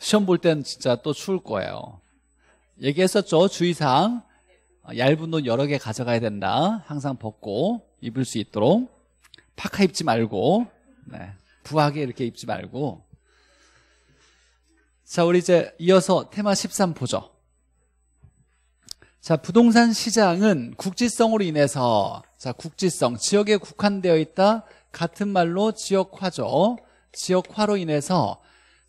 시험 볼 때는 진짜 또 추울 거예요. 얘기했었죠. 주의사항. 얇은 옷 여러 개 가져가야 된다. 항상 벗고 입을 수 있도록. 파카 입지 말고. 네. 부하게 이렇게 입지 말고. 자, 우리 이제 이어서 테마 13 보죠. 자, 부동산 시장은 국지성으로 인해서 자, 국지성, 지역에 국한되어 있다. 같은 말로 지역화죠. 지역화로 인해서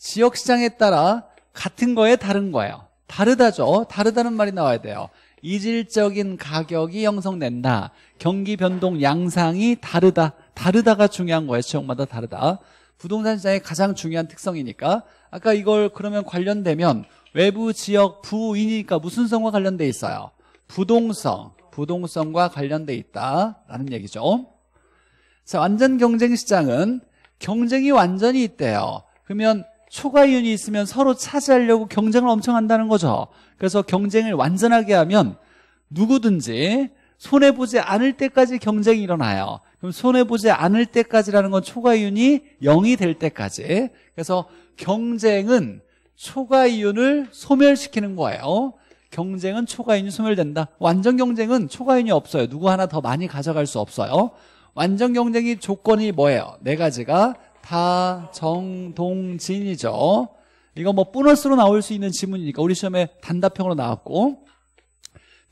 지역 시장에 따라 같은 거에 다른 거예요. 다르다죠. 다르다는 말이 나와야 돼요. 이질적인 가격이 형성된다. 경기 변동 양상이 다르다. 다르다가 중요한 거예요. 지역마다 다르다. 부동산 시장의 가장 중요한 특성이니까 아까 이걸 그러면 관련되면 외부 지역 부이니까 인 무슨 성과 관련돼 있어요? 부동성, 부동성과 관련돼 있다라는 얘기죠. 자, 완전 경쟁 시장은 경쟁이 완전히 있대요. 그러면 초과이윤이 있으면 서로 차지하려고 경쟁을 엄청 한다는 거죠. 그래서 경쟁을 완전하게 하면 누구든지 손해보지 않을 때까지 경쟁이 일어나요. 그럼 손해보지 않을 때까지라는 건 초과이윤이 0이 될 때까지. 그래서 경쟁은 초과이윤을 소멸시키는 거예요. 경쟁은 초과이윤이 소멸된다. 완전 경쟁은 초과이윤이 없어요. 누구 하나 더 많이 가져갈 수 없어요. 완전 경쟁이 조건이 뭐예요? 네 가지가 다정동진이죠. 이거 뭐 보너스로 나올 수 있는 지문이니까 우리 시험에 단답형으로 나왔고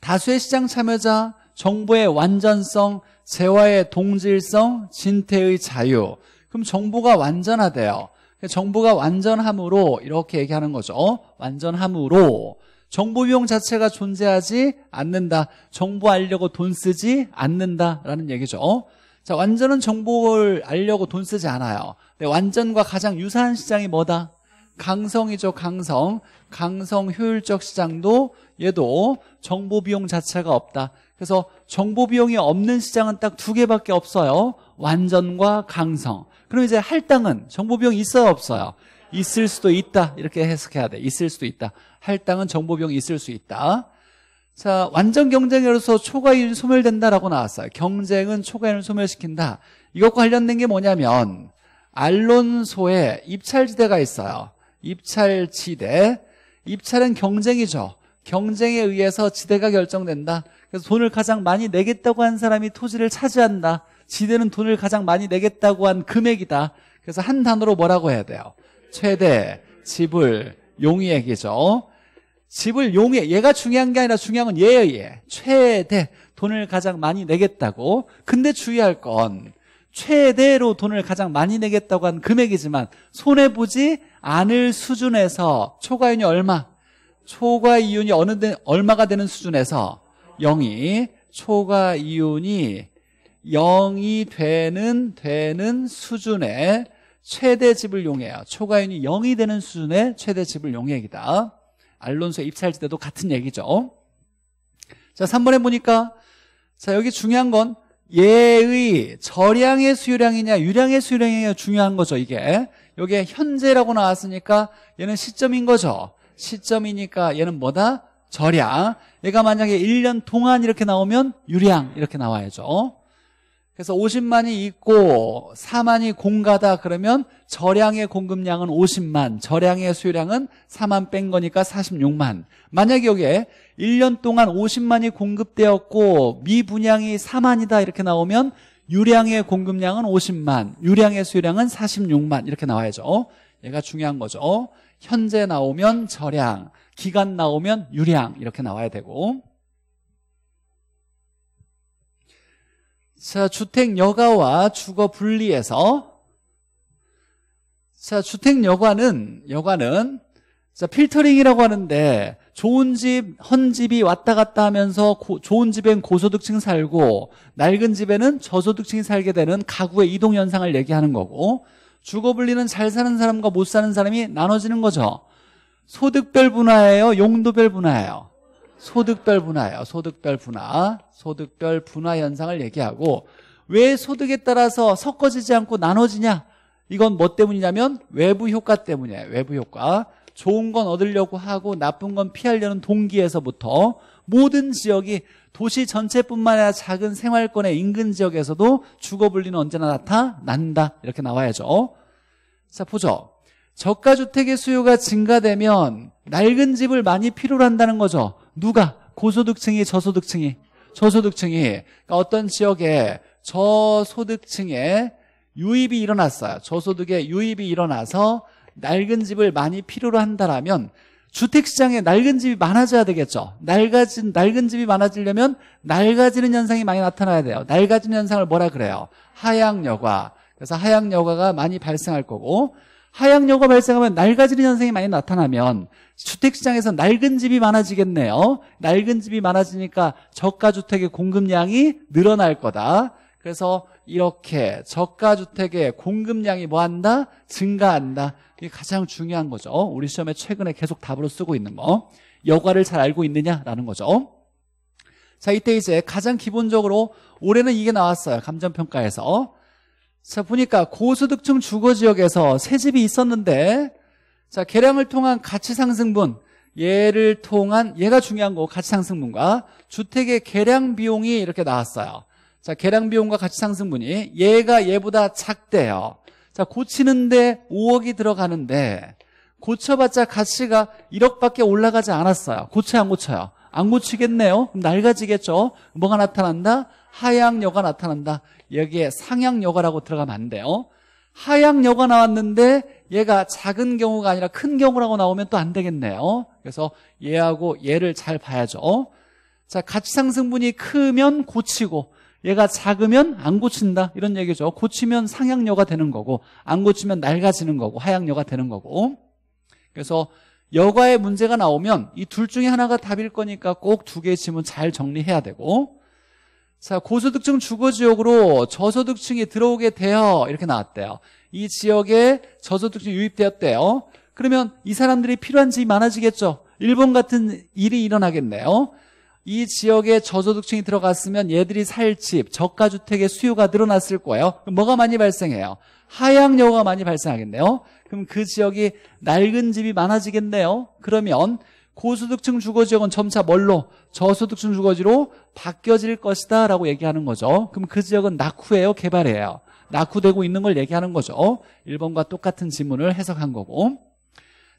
다수의 시장 참여자, 정보의 완전성, 재화의 동질성, 진태의 자유. 그럼 정보가 완전하대요. 정보가 완전함으로 이렇게 얘기하는 거죠. 완전함으로 정보 비용 자체가 존재하지 않는다. 정보 알려고 돈 쓰지 않는다라는 얘기죠. 자, 완전은 정보를 알려고 돈 쓰지 않아요. 네, 완전과 가장 유사한 시장이 뭐다? 강성이죠, 강성. 강성 효율적 시장도 얘도 정보 비용 자체가 없다. 그래서 정보 비용이 없는 시장은 딱 두 개밖에 없어요. 완전과 강성. 그럼 이제 할당은 정보 비용 있어요, 없어요? 있을 수도 있다. 이렇게 해석해야 돼. 있을 수도 있다. 할당은 정보 비용 있을 수 있다. 자, 완전 경쟁으로서 초과율이 소멸된다라고 나왔어요. 경쟁은 초과율을 소멸시킨다. 이것과 관련된 게 뭐냐면 알론소에 입찰지대가 있어요. 입찰지대. 입찰은 경쟁이죠. 경쟁에 의해서 지대가 결정된다. 그래서 돈을 가장 많이 내겠다고 한 사람이 토지를 차지한다. 지대는 돈을 가장 많이 내겠다고 한 금액이다. 그래서 한 단어로 뭐라고 해야 돼요? 최대, 지불, 용이액이죠. 집을 용해 얘가 중요한 게 아니라 중요한 건 얘예요 얘. 최대 돈을 가장 많이 내겠다고 근데 주의할 건 최대로 돈을 가장 많이 내겠다고 한 금액이지만 손해보지 않을 수준에서 초과이윤이 얼마? 초과이윤이 어느 데, 얼마가 되는 수준에서 0이 초과이윤이 0이 되는 되는 수준의 최대 집을 용해요 초과이윤이 0이 되는 수준의 최대 집을 용해이다 알론소에 입찰 지대도 같은 얘기죠. 자, 3번에 보니까 자, 여기 중요한 건 예의 절량의 수요량이냐 유량의 수요량이냐 중요한 거죠, 이게. 여기에 현재라고 나왔으니까 얘는 시점인 거죠. 시점이니까 얘는 뭐다? 절량. 얘가 만약에 1년 동안 이렇게 나오면 유량 이렇게 나와야죠. 그래서 50만이 있고 4만이 공가다 그러면 절량의 공급량은 50만, 절량의 수요량은 4만 뺀 거니까 46만. 만약에 여기에 1년 동안 50만이 공급되었고 미분양이 4만이다 이렇게 나오면 유량의 공급량은 50만, 유량의 수요량은 46만 이렇게 나와야죠. 얘가 중요한 거죠. 현재 나오면 절량 기간 나오면 유량 이렇게 나와야 되고 자, 주택 여가와 주거 분리해서 자, 주택 여가는 여가는 자, 필터링이라고 하는데 좋은 집, 헌 집이 왔다 갔다 하면서 고, 좋은 집엔 고소득층 살고 낡은 집에는 저소득층이 살게 되는 가구의 이동 현상을 얘기하는 거고 주거 분리는 잘 사는 사람과 못 사는 사람이 나눠지는 거죠. 소득별 분화예요, 용도별 분화예요. 소득별 분화예요. 소득별 분화. 소득별 분화 현상을 얘기하고 왜 소득에 따라서 섞어지지 않고 나눠지냐? 이건 뭐 때문이냐면 외부 효과 때문이에요. 외부 효과. 좋은 건 얻으려고 하고 나쁜 건 피하려는 동기에서부터 모든 지역이 도시 전체뿐만 아니라 작은 생활권의 인근 지역에서도 주거분리는 언제나 나타난다. 이렇게 나와야죠. 자, 보죠. 저가주택의 수요가 증가되면 낡은 집을 많이 필요로 한다는 거죠. 누가? 고소득층이 저소득층이? 저소득층이 그러니까 어떤 지역에 저소득층에 유입이 일어났어요 저소득에 유입이 일어나서 낡은 집을 많이 필요로 한다라면 주택시장에 낡은 집이 많아져야 되겠죠 낡아진, 낡은 집이 많아지려면 낡아지는 현상이 많이 나타나야 돼요 낡아진 현상을 뭐라 그래요? 하향여과 그래서 하향여과가 많이 발생할 거고 하향여과 발생하면 낡아지는 현상이 많이 나타나면 주택시장에서 낡은 집이 많아지겠네요. 낡은 집이 많아지니까 저가주택의 공급량이 늘어날 거다. 그래서 이렇게 저가주택의 공급량이 뭐한다? 증가한다. 이게 가장 중요한 거죠. 우리 시험에 최근에 계속 답으로 쓰고 있는 거. 여과를 잘 알고 있느냐라는 거죠. 자, 이때 이제 가장 기본적으로 올해는 이게 나왔어요. 감정평가에서. 자, 보니까 고소득층 주거지역에서 새 집이 있었는데 자, 계량을 통한 가치 상승분 얘를 통한 얘가 중요한 거고 가치 상승분과 주택의 계량 비용이 이렇게 나왔어요. 자, 계량 비용과 가치 상승분이 얘가 얘보다 작대요. 자, 고치는데 5억이 들어가는데 고쳐봤자 가치가 1억밖에 올라가지 않았어요. 고쳐요, 안 고쳐요? 안 고치겠네요. 그럼 낡아지겠죠. 뭐가 나타난다? 하향여가 나타난다. 여기에 상향여가라고 들어가면 안 돼요. 하향여가 나왔는데 얘가 작은 경우가 아니라 큰 경우라고 나오면 또 안 되겠네요 어? 그래서 얘하고 얘를 잘 봐야죠 어? 자 가치상승분이 크면 고치고 얘가 작으면 안 고친다 이런 얘기죠 고치면 상향여가 되는 거고 안 고치면 낡아지는 거고 하향여가 되는 거고 그래서 여과의 문제가 나오면 이 둘 중에 하나가 답일 거니까 꼭 두 개의 질문 잘 정리해야 되고 자, 고소득층 주거 지역으로 저소득층이 들어오게 되어 이렇게 나왔대요. 이 지역에 저소득층이 유입되었대요. 그러면 이 사람들이 필요한 집이 많아지겠죠. 일본 같은 일이 일어나겠네요. 이 지역에 저소득층이 들어갔으면 얘들이 살 집, 저가주택의 수요가 늘어났을 거예요. 그럼 뭐가 많이 발생해요? 하향여가 많이 발생하겠네요. 그럼 그 지역이 낡은 집이 많아지겠네요. 그러면 고소득층 주거지역은 점차 뭘로? 저소득층 주거지로 바뀌어질 것이다 라고 얘기하는 거죠 그럼 그 지역은 낙후예요? 개발이에요? 낙후되고 있는 걸 얘기하는 거죠 1번과 똑같은 지문을 해석한 거고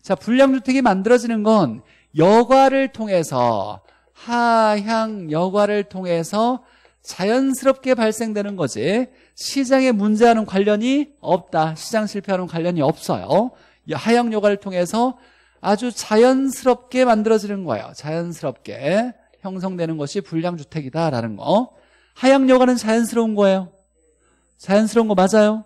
자 불량주택이 만들어지는 건 여과를 통해서 하향 여과를 통해서 자연스럽게 발생되는 거지 시장에문제하는 관련이 없다 시장 실패하는 관련이 없어요 하향 여과를 통해서 아주 자연스럽게 만들어지는 거예요. 자연스럽게 형성되는 것이 불량주택이다라는 거. 하향여가는 자연스러운 거예요. 자연스러운 거 맞아요?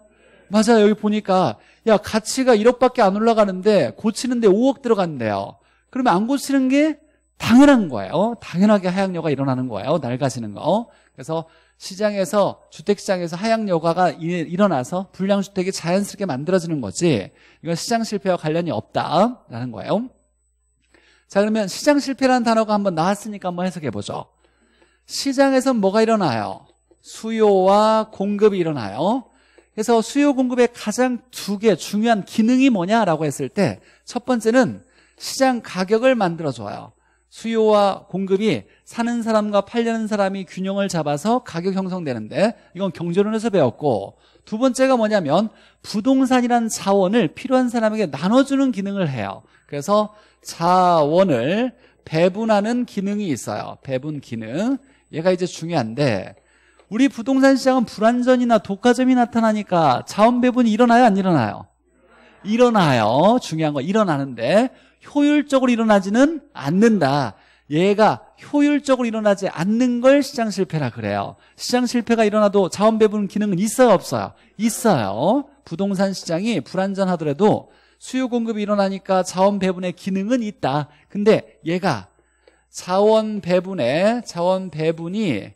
맞아요. 여기 보니까 야 가치가 1억밖에 안 올라가는데 고치는데 5억 들어간대요. 그러면 안 고치는 게 당연한 거예요. 당연하게 하향료가 일어나는 거예요. 낡아지는 거. 그래서 시장에서 주택시장에서 하향여가가 일어나서 불량주택이 자연스럽게 만들어지는 거지 이건 시장 실패와 관련이 없다라는 거예요 자 그러면 시장 실패라는 단어가 한번 나왔으니까 한번 해석해보죠 시장에서 뭐가 일어나요? 수요와 공급이 일어나요 그래서 수요 공급의 가장 두 개 중요한 기능이 뭐냐라고 했을 때 첫 번째는 시장 가격을 만들어줘요 수요와 공급이 사는 사람과 팔려는 사람이 균형을 잡아서 가격 형성되는데 이건 경제론에서 배웠고 두 번째가 뭐냐면 부동산이란 자원을 필요한 사람에게 나눠주는 기능을 해요 그래서 자원을 배분하는 기능이 있어요 배분 기능 얘가 이제 중요한데 우리 부동산 시장은 불완전이나 독과점이 나타나니까 자원 배분이 일어나요 안 일어나요? 일어나요 중요한 거 일어나는데 효율적으로 일어나지는 않는다. 얘가 효율적으로 일어나지 않는 걸 시장 실패라 그래요. 시장 실패가 일어나도 자원 배분 기능은 있어요, 없어요? 있어요. 부동산 시장이 불안전하더라도 수요 공급이 일어나니까 자원 배분의 기능은 있다. 근데 얘가 자원 배분의 자원 배분이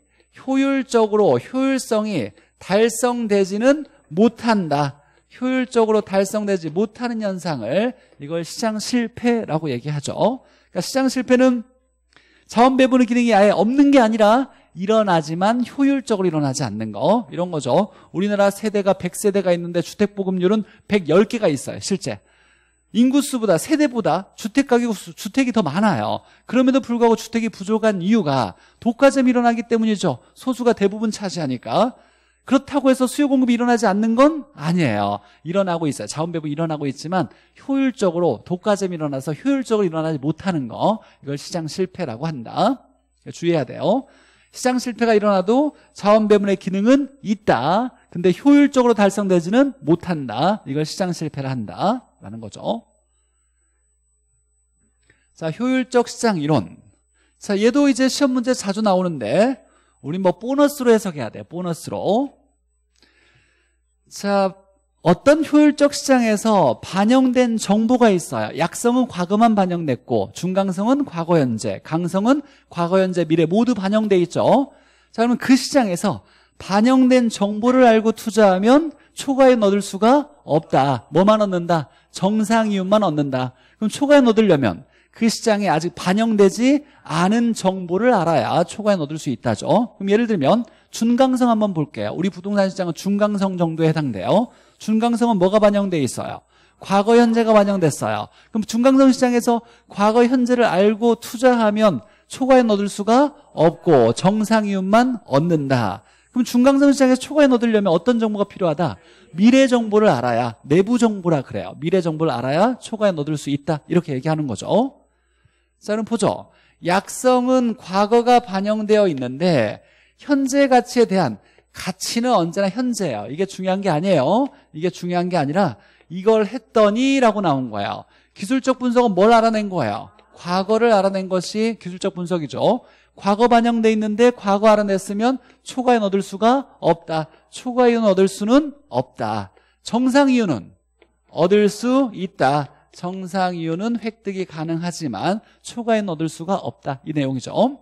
효율적으로 효율성이 달성되지는 못한다. 효율적으로 달성되지 못하는 현상을 이걸 시장 실패라고 얘기하죠. 그러니까 시장 실패는 자원 배분의 기능이 아예 없는 게 아니라 일어나지만 효율적으로 일어나지 않는 거 이런 거죠. 우리나라 세대가 100세대가 있는데 주택보급률은 110개가 있어요. 실제. 인구수보다 세대보다 주택가격 수, 주택이 더 많아요. 그럼에도 불구하고 주택이 부족한 이유가 독과점이 일어나기 때문이죠. 소수가 대부분 차지하니까. 그렇다고 해서 수요 공급이 일어나지 않는 건 아니에요. 일어나고 있어요. 자원 배분 일어나고 있지만 효율적으로 독과점이 일어나서 효율적으로 일어나지 못하는 거 이걸 시장 실패라고 한다. 주의해야 돼요. 시장 실패가 일어나도 자원 배분의 기능은 있다. 근데 효율적으로 달성되지는 못한다. 이걸 시장 실패를 한다라는 거죠. 자, 효율적 시장 이론. 자, 얘도 이제 시험 문제 자주 나오는데 우린 뭐 보너스로 해석해야 돼요. 보너스로. 자, 어떤 효율적 시장에서 반영된 정보가 있어요. 약성은 과거만 반영됐고 중강성은 과거 현재, 강성은 과거 현재 미래 모두 반영돼 있죠. 자, 그러면 그 시장에서 반영된 정보를 알고 투자하면 초과인 얻을 수가 없다. 뭐만 얻는다? 정상 이윤만 얻는다. 그럼 초과인 얻으려면 그 시장에 아직 반영되지 않은 정보를 알아야 초과연 얻을 수 있다죠. 그럼 예를 들면 중강성 한번 볼게요. 우리 부동산 시장은 중강성 정도에 해당돼요. 중강성은 뭐가 반영돼 있어요? 과거 현재가 반영됐어요. 그럼 중강성 시장에서 과거 현재를 알고 투자하면 초과엔 얻을 수가 없고 정상 이윤만 얻는다. 그럼 중강성 시장에서 초과에 얻으려면 어떤 정보가 필요하다? 미래 정보를 알아야 내부 정보라 그래요. 미래 정보를 알아야 초과엔 얻을 수 있다. 이렇게 얘기하는 거죠. 자, 그럼 보죠. 약성은 과거가 반영되어 있는데 현재 가치에 대한 가치는 언제나 현재예요. 이게 중요한 게 아니에요. 이게 중요한 게 아니라 이걸 했더니 라고 나온 거예요. 기술적 분석은 뭘 알아낸 거예요? 과거를 알아낸 것이 기술적 분석이죠. 과거 반영돼 있는데 과거 알아냈으면 초과인 얻을 수가 없다. 초과이윤 얻을 수는 없다. 정상 이윤은 얻을 수 있다. 정상 이유는 획득이 가능하지만 초과에는 얻을 수가 없다. 이 내용이죠.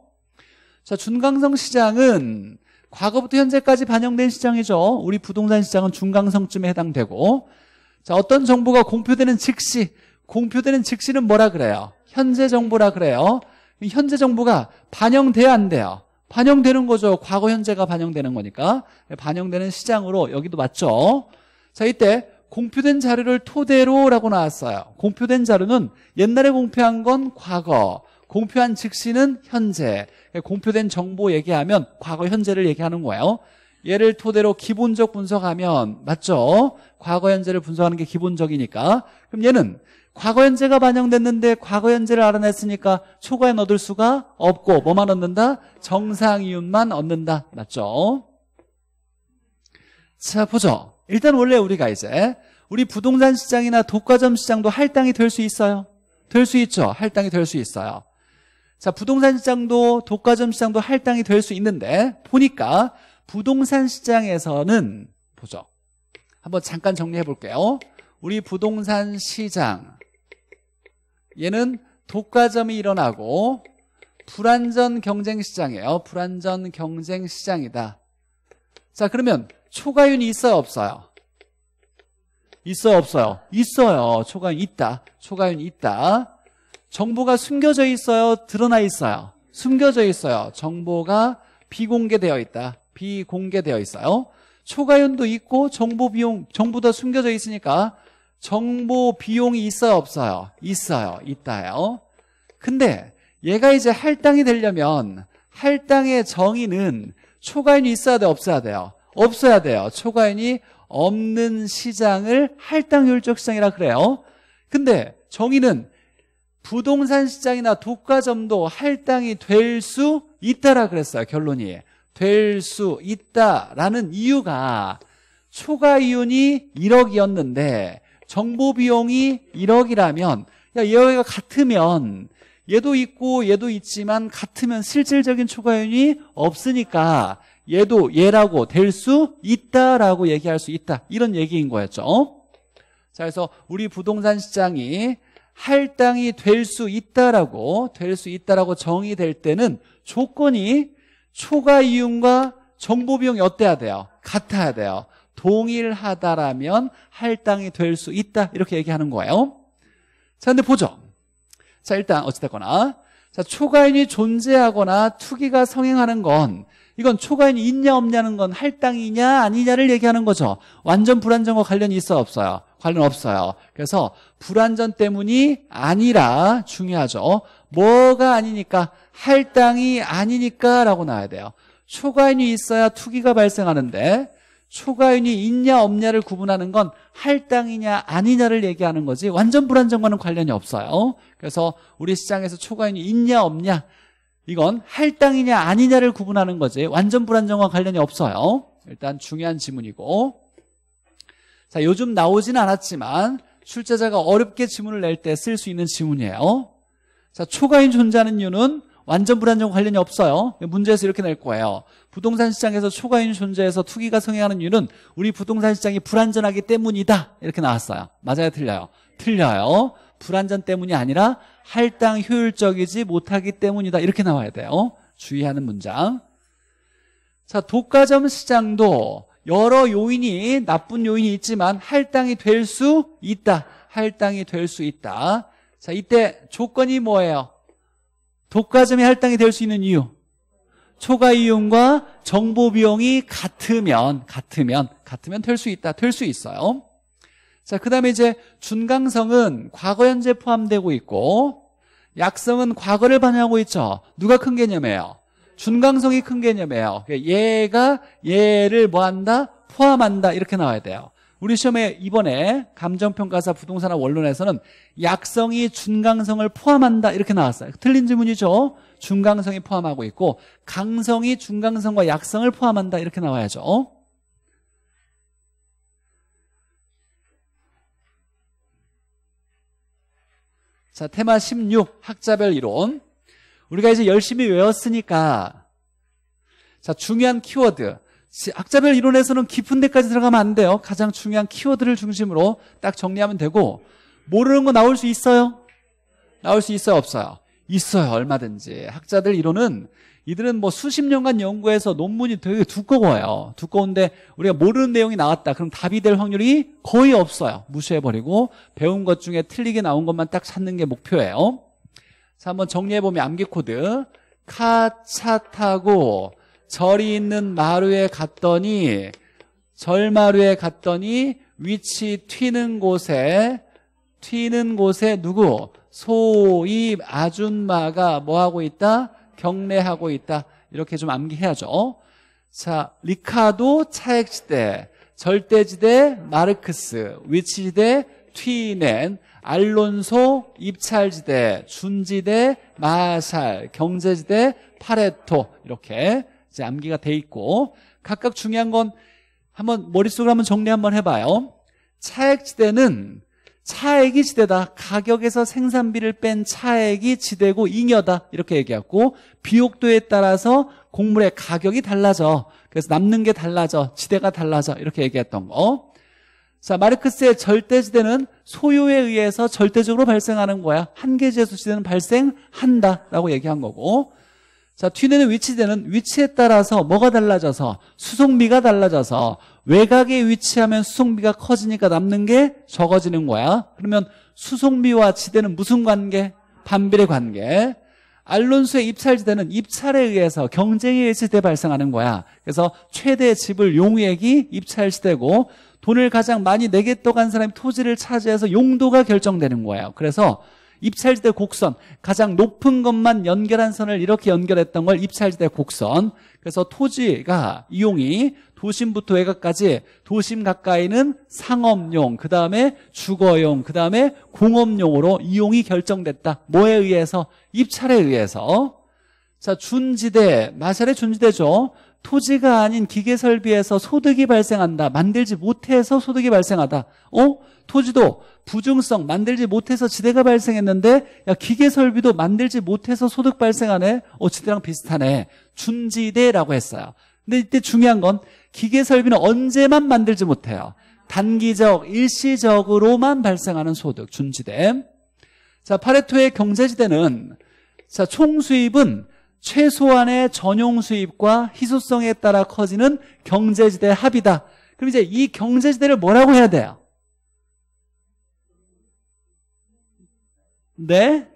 자, 준강성 시장은 과거부터 현재까지 반영된 시장이죠. 우리 부동산 시장은 중강성쯤에 해당되고 자, 어떤 정보가 공표되는 즉시 공표되는 즉시는 뭐라 그래요? 현재 정보라 그래요. 현재 정보가 반영돼야 안 돼요. 반영되는 거죠. 과거 현재가 반영되는 거니까 반영되는 시장으로 여기도 맞죠. 자 이때 공표된 자료를 토대로라고 나왔어요. 공표된 자료는 옛날에 공표한 건 과거, 공표한 즉시는 현재, 공표된 정보 얘기하면 과거, 현재를 얘기하는 거예요. 얘를 토대로 기본적 분석하면 맞죠? 과거, 현재를 분석하는 게 기본적이니까. 그럼 얘는 과거, 현재가 반영됐는데 과거, 현재를 알아냈으니까 초과엔 얻을 수가 없고 뭐만 얻는다? 정상 이윤만 얻는다. 맞죠? 자, 보죠. 일단 원래 우리가 이제 우리 부동산 시장이나 독과점 시장도 할당이 될 수 있어요. 될 수 있죠. 할당이 될 수 있어요. 자, 부동산 시장도 독과점 시장도 할당이 될 수 있는데 보니까 부동산 시장에서는 보죠. 한번 잠깐 정리해 볼게요. 우리 부동산 시장 얘는 독과점이 일어나고 불안전 경쟁 시장이에요. 불안전 경쟁 시장이다. 자, 그러면 초가윤이 있어요 없어요? 있어요 없어요? 있어요 초가윤 있다 초가윤 있다 정보가 숨겨져 있어요 드러나 있어요 숨겨져 있어요 정보가 비공개되어 있다 비공개되어 있어요 초가윤도 있고 정보 비용 정보 다 숨겨져 있으니까 정보 비용이 있어요 없어요? 있어요 있다요 근데 얘가 이제 할당이 되려면 할당의 정의는 초과윤이 있어야 돼 없어야 돼요 없어야 돼요. 초과인이 없는 시장을 할당효율적 시장이라 그래요. 근데 정의는 부동산 시장이나 독과점도 할당이 될 수 있다라 그랬어요. 결론이. 될 수 있다라는 이유가 초과이윤이 1억이었는데 정보비용이 1억이라면 야 얘가 같으면 얘도 있고 얘도 있지만 같으면 실질적인 초과이윤이 없으니까 얘도 얘라고 될 수 있다라고 얘기할 수 있다. 이런 얘기인 거였죠. 자, 그래서 우리 부동산 시장이 할당이 될 수 있다라고 될 수 있다라고 정의될 때는 조건이 초과 이윤과 정보 비용이 어때야 돼요? 같아야 돼요. 동일하다라면 할당이 될 수 있다 이렇게 얘기하는 거예요. 자, 근데 보죠. 자, 일단 어찌됐거나 자, 초과인이 존재하거나 투기가 성행하는 건 이건 초과인이 있냐 없냐는 건 할당이냐 아니냐를 얘기하는 거죠. 완전 불안전과 관련이 있어 없어요. 관련 없어요. 그래서 불안전 때문이 아니라 중요하죠. 뭐가 아니니까 할당이 아니니까라고 나와야 돼요. 초과인이 있어야 투기가 발생하는데 초과윤이 있냐 없냐를 구분하는 건 할당이냐 아니냐를 얘기하는 거지 완전 불안정과는 관련이 없어요 그래서 우리 시장에서 초과윤이 있냐 없냐 이건 할당이냐 아니냐를 구분하는 거지 완전 불안정과 관련이 없어요 일단 중요한 지문이고 자 요즘 나오진 않았지만 출제자가 어렵게 지문을 낼 때 쓸 수 있는 지문이에요 자 초과인 존재하는 이유는 완전 불안정 관련이 없어요 문제에서 이렇게 낼 거예요 부동산 시장에서 초과인 존재에서 투기가 성행하는 이유는 우리 부동산 시장이 불안전하기 때문이다 이렇게 나왔어요 맞아요 틀려요 틀려요 불안전 때문이 아니라 할당 효율적이지 못하기 때문이다 이렇게 나와야 돼요 주의하는 문장 자 독과점 시장도 여러 요인이 나쁜 요인이 있지만 할당이 될 수 있다 할당이 될 수 있다 자 이때 조건이 뭐예요 독과점이 할당이 될 수 있는 이유 초과 이용과 정보 비용이 같으면 같으면 같으면 될 수 있다. 될 수 있어요. 자, 그다음에 이제 준강성은 과거 현재 포함되고 있고 약성은 과거를 반영하고 있죠. 누가 큰 개념이에요? 준강성이 큰 개념이에요. 그러니까 얘가 얘를 뭐 한다? 포함한다. 이렇게 나와야 돼요. 우리 시험에 이번에 감정평가사 부동산학 원론에서는 약성이 준강성을 포함한다 이렇게 나왔어요 틀린 질문이죠 중강성이 포함하고 있고 강성이 중강성과 약성을 포함한다 이렇게 나와야죠 자 테마 16 학자별 이론 우리가 이제 열심히 외웠으니까 자 중요한 키워드 학자별 이론에서는 깊은 데까지 들어가면 안 돼요 가장 중요한 키워드를 중심으로 딱 정리하면 되고 모르는 거 나올 수 있어요? 나올 수 있어요 없어요? 있어요. 얼마든지. 학자들 이론은 이들은 뭐 수십 년간 연구해서 논문이 되게 두꺼워요. 두꺼운데 우리가 모르는 내용이 나왔다. 그럼 답이 될 확률이 거의 없어요. 무시해버리고 배운 것 중에 틀리게 나온 것만 딱 찾는 게 목표예요. 자, 한번 정리해보면 암기코드. 카차 타고 절이 있는 마루에 갔더니 절마루에 갔더니 위치 튀는 곳에 튀는 곳에 누구? 소이 아줌마가 뭐하고 있다? 경례하고 있다. 이렇게 좀 암기해야죠. 자, 리카도 차액지대 절대지대 마르크스, 위치지대 튀넨, 알론소 입찰지대, 준지대 마살, 경제지대 파레토 이렇게 이제 암기가 돼 있고 각각 중요한 건 한번 머릿속으로 한번 정리 한번 해봐요. 차액지대는 차액이 지대다. 가격에서 생산비를 뺀 차액이 지대고 잉여다. 이렇게 얘기했고 비옥도에 따라서 곡물의 가격이 달라져. 그래서 남는 게 달라져. 지대가 달라져. 이렇게 얘기했던 거. 자, 마르크스의 절대지대는 소요에 의해서 절대적으로 발생하는 거야. 한계지수 에 지대는 발생한다라고 얘기한 거고 자, 튀는 위치되는 위치에 따라서 뭐가 달라져서 수송비가 달라져서 외곽에 위치하면 수송비가 커지니까 남는 게 적어지는 거야. 그러면 수송비와 지대는 무슨 관계? 반비례 관계. 알론수의 입찰지대는 입찰에 의해서 경쟁에 의해서 대 발생하는 거야. 그래서 최대 집을 용액이 입찰시대고 돈을 가장 많이 내겠다고 한 사람이 토지를 차지해서 용도가 결정되는 거예요. 그래서 입찰지대 곡선 가장 높은 것만 연결한 선을 이렇게 연결했던 걸 입찰지대 곡선 그래서 토지가 이용이 도심부터 외곽까지 도심 가까이는 상업용 그 다음에 주거용 그 다음에 공업용으로 이용이 결정됐다 뭐에 의해서? 입찰에 의해서 자 준지대 마찰의 준지대죠 토지가 아닌 기계 설비에서 소득이 발생한다. 만들지 못해서 소득이 발생하다. 어? 토지도 부중성 만들지 못해서 지대가 발생했는데 야 기계 설비도 만들지 못해서 소득 발생하네. 어 지대랑 비슷하네. 준지대라고 했어요. 근데 이때 중요한 건 기계 설비는 언제만 만들지 못해요. 단기적, 일시적으로만 발생하는 소득, 준지대. 자, 파레토의 경제지대는 자, 총수입은 최소한의 전용 수입과 희소성에 따라 커지는 경제지대 합이다. 그럼 이제 이 경제지대를 뭐라고 해야 돼요? 네?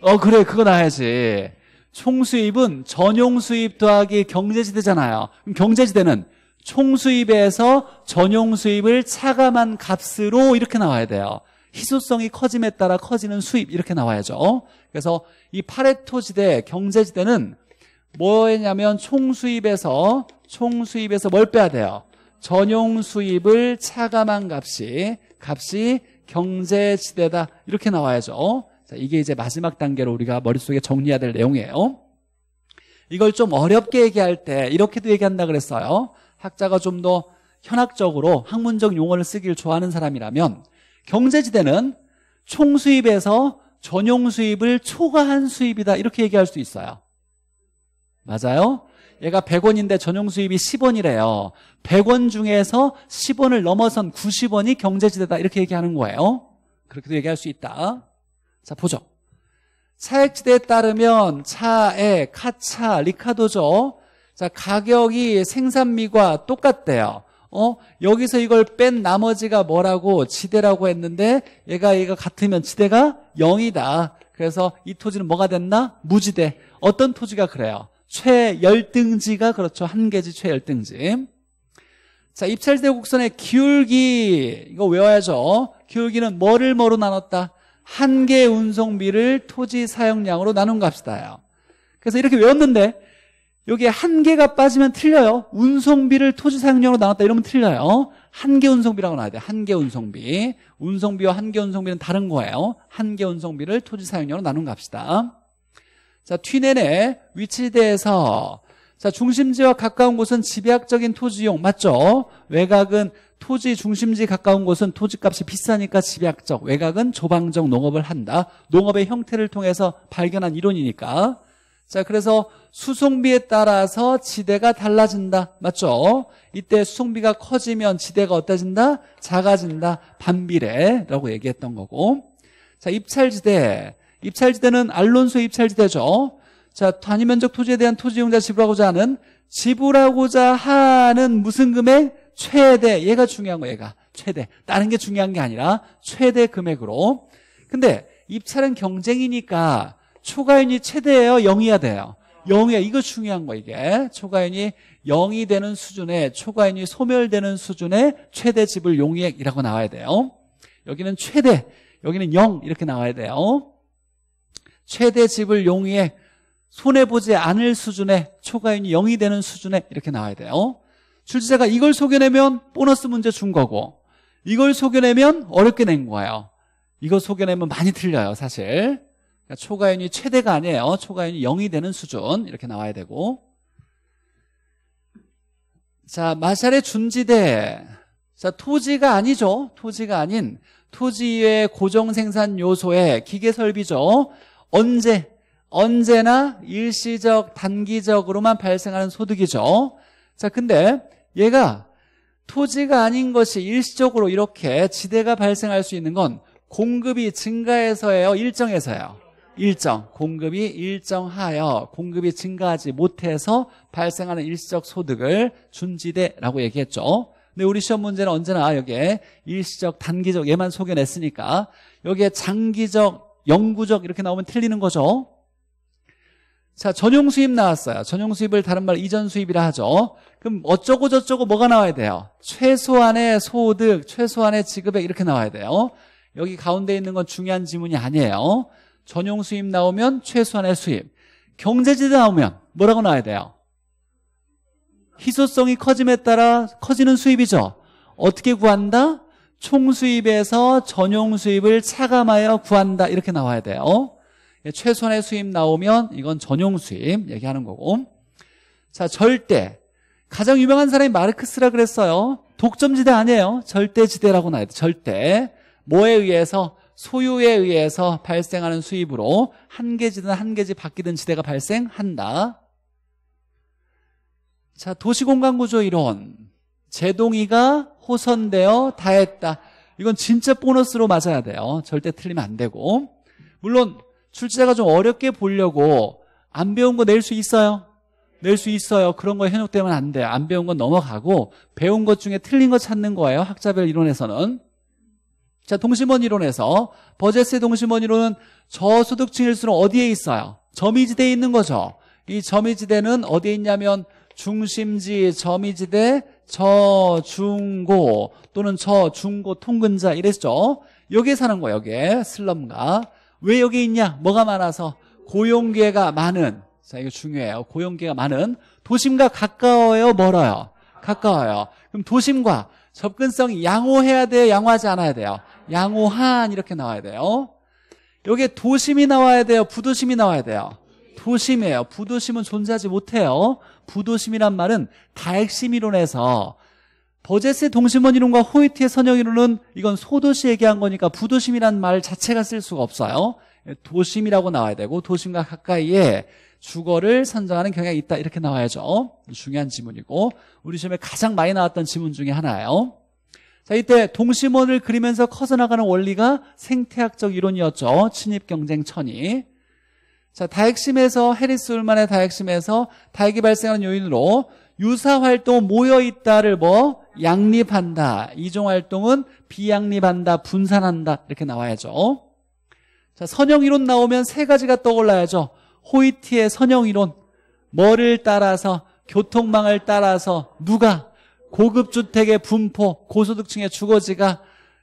어, 그래. 그거 나야지. 총수입은 전용 수입 더하기 경제지대잖아요. 그럼 경제지대는 총수입에서 전용 수입을 차감한 값으로 이렇게 나와야 돼요. 희소성이 커짐에 따라 커지는 수입 이렇게 나와야죠. 그래서 이 파레토 지대, 경제 지대는 뭐냐면 였 총수입에서 총수입에서 뭘 빼야 돼요? 전용 수입을 차감한 값이 값이 경제 지대다 이렇게 나와야죠. 자, 이게 이제 마지막 단계로 우리가 머릿속에 정리해야 될 내용이에요. 이걸 좀 어렵게 얘기할 때 이렇게도 얘기한다 그랬어요. 학자가 좀 더 현학적으로 학문적 용어를 쓰기를 좋아하는 사람이라면 경제지대는 총수입에서 전용 수입을 초과한 수입이다 이렇게 얘기할 수 있어요 맞아요? 얘가 100원인데 전용 수입이 10원이래요 100원 중에서 10원을 넘어선 90원이 경제지대다 이렇게 얘기하는 거예요 그렇게도 얘기할 수 있다 자 보죠 차액지대에 따르면 차액, 카차, 리카도죠 자 가격이 생산미과 똑같대요 어? 여기서 이걸 뺀 나머지가 뭐라고 지대라고 했는데 얘가 얘가 같으면 지대가 0이다. 그래서 이 토지는 뭐가 됐나? 무지대. 어떤 토지가 그래요? 최열등지가 그렇죠. 한계지 최열등지. 자, 입찰대 곡선의 기울기 이거 외워야죠. 기울기는 뭐를 뭐로 나눴다? 한계 운송비를 토지 사용량으로 나눈 값이다요. 그래서 이렇게 외웠는데 여기에 한 개가 빠지면 틀려요. 운송비를 토지 사용료로 나눴다 이러면 틀려요. 한개 운송비라고 나와야 돼요. 한개 운송비. 운송비와 한개 운송비는 다른 거예요. 한개 운송비를 토지 사용료로 나눈 값시다 자, 튀넨의 위치대에서 자, 중심지와 가까운 곳은 지배학적인 토지용 맞죠? 외곽은 토지 중심지 가까운 곳은 토지값이 비싸니까 집약적 외곽은 조방적 농업을 한다 농업의 형태를 통해서 발견한 이론이니까 자 그래서 수송비에 따라서 지대가 달라진다. 맞죠? 이때 수송비가 커지면 지대가 어때진다? 작아진다. 반비례라고 얘기했던 거고. 자, 입찰지대. 입찰지대는 알론소 입찰지대죠. 자, 단위면적 토지에 대한 토지용자 지불하고자 하는 지불하고자 하는 무슨 금액? 최대. 얘가 중요한 거예요 얘가. 최대. 다른 게 중요한 게 아니라 최대 금액으로. 근데 입찰은 경쟁이니까 초과인이 최대예요? 0이야 돼요. 0이야. 이거 중요한 거야, 이게. 초과인이 0이 되는 수준에, 초과인이 소멸되는 수준의 최대 지불 용액이라고 나와야 돼요. 여기는 최대, 여기는 0 이렇게 나와야 돼요. 최대 지불 용액, 손해보지 않을 수준의 초과인이 0이 되는 수준에 이렇게 나와야 돼요. 출제자가 이걸 속여내면 보너스 문제 준 거고 이걸 속여내면 어렵게 낸 거예요. 이거 속여내면 많이 틀려요, 사실. 그러니까 초과연이 최대가 아니에요. 초과연이 0이 되는 수준 이렇게 나와야 되고 자 마샬의 준지대 자 토지가 아니죠. 토지가 아닌 토지의 고정생산 요소의 기계설비죠. 언제 언제나 일시적 단기적으로만 발생하는 소득이죠. 자 근데 얘가 토지가 아닌 것이 일시적으로 이렇게 지대가 발생할 수 있는 건 공급이 증가해서예요 일정에서예요 일정, 공급이 일정하여 공급이 증가하지 못해서 발생하는 일시적 소득을 준지대라고 얘기했죠. 근데 우리 시험 문제는 언제나 여기에 일시적, 단기적 얘만 소개냈으니까 여기에 장기적, 영구적 이렇게 나오면 틀리는 거죠. 자, 전용 수입 나왔어요. 전용 수입을 다른 말 이전 수입이라 하죠. 그럼 어쩌고 저쩌고 뭐가 나와야 돼요? 최소한의 소득, 최소한의 지급액 이렇게 나와야 돼요. 여기 가운데 있는 건 중요한 지문이 아니에요. 전용 수입 나오면 최소한의 수입. 경제지대 나오면 뭐라고 나와야 돼요? 희소성이 커짐에 따라 커지는 수입이죠. 어떻게 구한다? 총수입에서 전용 수입을 차감하여 구한다. 이렇게 나와야 돼요. 어? 예, 최소한의 수입 나오면 이건 전용 수입 얘기하는 거고. 자, 절대. 가장 유명한 사람이 마르크스라 그랬어요. 독점지대 아니에요. 절대지대라고 나와야 돼. 절대. 뭐에 의해서? 소유에 의해서 발생하는 수입으로 한 개지든 한 개지 바뀌든 지대가 발생한다. 자, 도시공간구조 이론. 제동이가 호선되어 다했다. 이건 진짜 보너스로 맞아야 돼요. 절대 틀리면 안 되고. 물론 출제자가 좀 어렵게 보려고 안 배운 거 낼 수 있어요. 낼 수 있어요. 그런 거에 현혹되면 안 돼. 요안 배운 건 넘어가고 배운 것 중에 틀린 거 찾는 거예요. 학자별 이론에서는. 자, 동심원 이론에서 버제스의 동심원 이론은 저소득층일수록 어디에 있어요? 점이지대에 있는 거죠. 이 점이지대는 어디에 있냐면 중심지, 점이지대, 저중고 또는 저중고 통근자 이랬죠. 여기에 사는 거예요. 여기에 슬럼가. 왜 여기 있냐? 뭐가 많아서 고용계가 많은 자 이거 중요해요. 고용계가 많은 도심과 가까워요, 멀어요? 가까워요. 그럼 도심과 접근성 이 양호해야 돼요, 양호하지 않아야 돼요? 양호한 이렇게 나와야 돼요. 여기에 도심이 나와야 돼요. 부도심이 나와야 돼요. 도심이에요. 부도심은 존재하지 못해요. 부도심이란 말은 다핵심 이론에서 버제스의 동심원 이론과 호이트의 선형 이론은 이건 소도시 얘기한 거니까 부도심이란 말 자체가 쓸 수가 없어요. 도심이라고 나와야 되고 도심과 가까이에 주거를 선정하는 경향이 있다 이렇게 나와야죠. 중요한 지문이고 우리 시험에 가장 많이 나왔던 지문 중에 하나예요. 자, 이때 동심원을 그리면서 커져나가는 원리가 생태학적 이론이었죠. 침입 경쟁 천이. 자, 다핵심에서 해리스 울만의 다핵심에서 다핵이 발생하는 요인으로 유사 활동 모여 있다를 뭐 양립한다. 이종 활동은 비양립한다, 분산한다 이렇게 나와야죠. 자, 선형 이론 나오면 세 가지가 떠올라야죠. 호이티의 선형 이론. 뭐를 따라서 교통망을 따라서 누가 고급 주택의 분포, 고소득층의 주거지가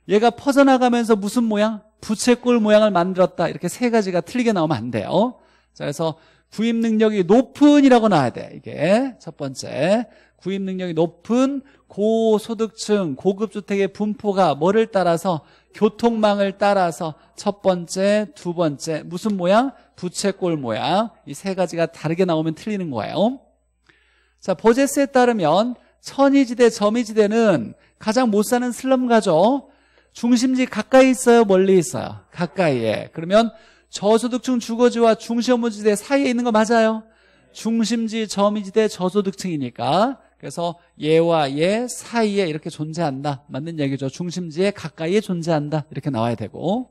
얘가 퍼져나가면서 무슨 모양? 부채꼴 모양을 만들었다. 이렇게 세 가지가 틀리게 나오면 안 돼요. 자, 그래서 구입 능력이 높은 이라고 나와야 돼. 이게 첫 번째. 구입 능력이 높은 고소득층, 고급주택의 분포가 뭐를 따라서 교통망을 따라서 첫 번째, 두 번째 무슨 모양? 부채꼴 모양 이 세 가지가 다르게 나오면 틀리는 거예요 자 보제스에 따르면 선의지대, 점의지대는 가장 못 사는 슬럼가죠. 중심지 가까이 있어요? 멀리 있어요? 가까이에. 그러면 저소득층 주거지와 중시업무지대 사이에 있는 거 맞아요? 중심지, 점의지대, 저소득층이니까. 그래서 얘와 얘 예 사이에 이렇게 존재한다. 맞는 얘기죠. 중심지에 가까이에 존재한다. 이렇게 나와야 되고.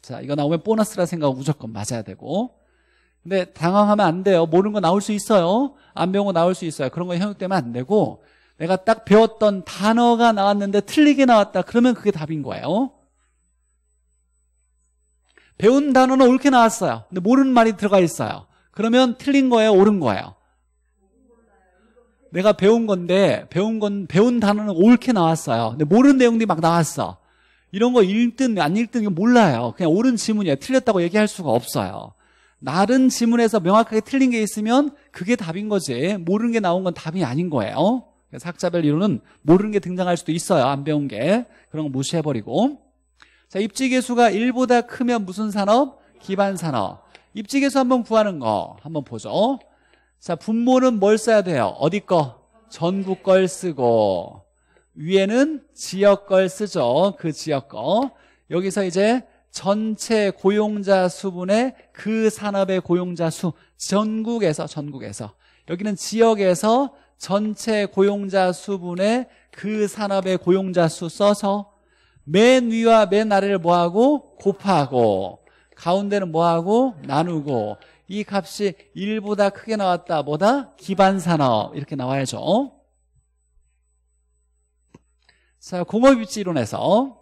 자, 이거 나오면 보너스라 생각하고 무조건 맞아야 되고. 근데 당황하면 안 돼요. 모르는 거 나올 수 있어요. 안병호 나올 수 있어요. 그런 거 현혹되면 안 되고 내가 딱 배웠던 단어가 나왔는데 틀리게 나왔다. 그러면 그게 답인 거예요. 배운 단어는 옳게 나왔어요. 근데 모르는 말이 들어가 있어요. 그러면 틀린 거예요, 옳은 거예요? 내가 배운 건데 배운 건 배운 단어는 옳게 나왔어요. 근데 모르는 내용들이 막 나왔어. 이런 거 읽든 안 읽든 몰라요. 그냥 옳은 지문이에요. 틀렸다고 얘기할 수가 없어요. 나른 지문에서 명확하게 틀린 게 있으면 그게 답인 거지 모르는 게 나온 건 답이 아닌 거예요 그래서 학자별 이론은 모르는 게 등장할 수도 있어요 안 배운 게 그런 거 무시해버리고 자 입지계수가 1보다 크면 무슨 산업? 기반산업 입지계수 한번 구하는 거 한번 보죠 자 분모는 뭘 써야 돼요? 어디 거? 전국 걸 쓰고 위에는 지역 걸 쓰죠 그 지역 거 여기서 이제 전체 고용자 수분의 그 산업의 고용자 수 전국에서 전국에서 여기는 지역에서 전체 고용자 수분의 그 산업의 고용자 수 써서 맨 위와 맨 아래를 뭐하고 곱하고 가운데는 뭐하고 나누고 이 값이 1보다 크게 나왔다 보다 기반산업 이렇게 나와야죠 자 공업입지론에서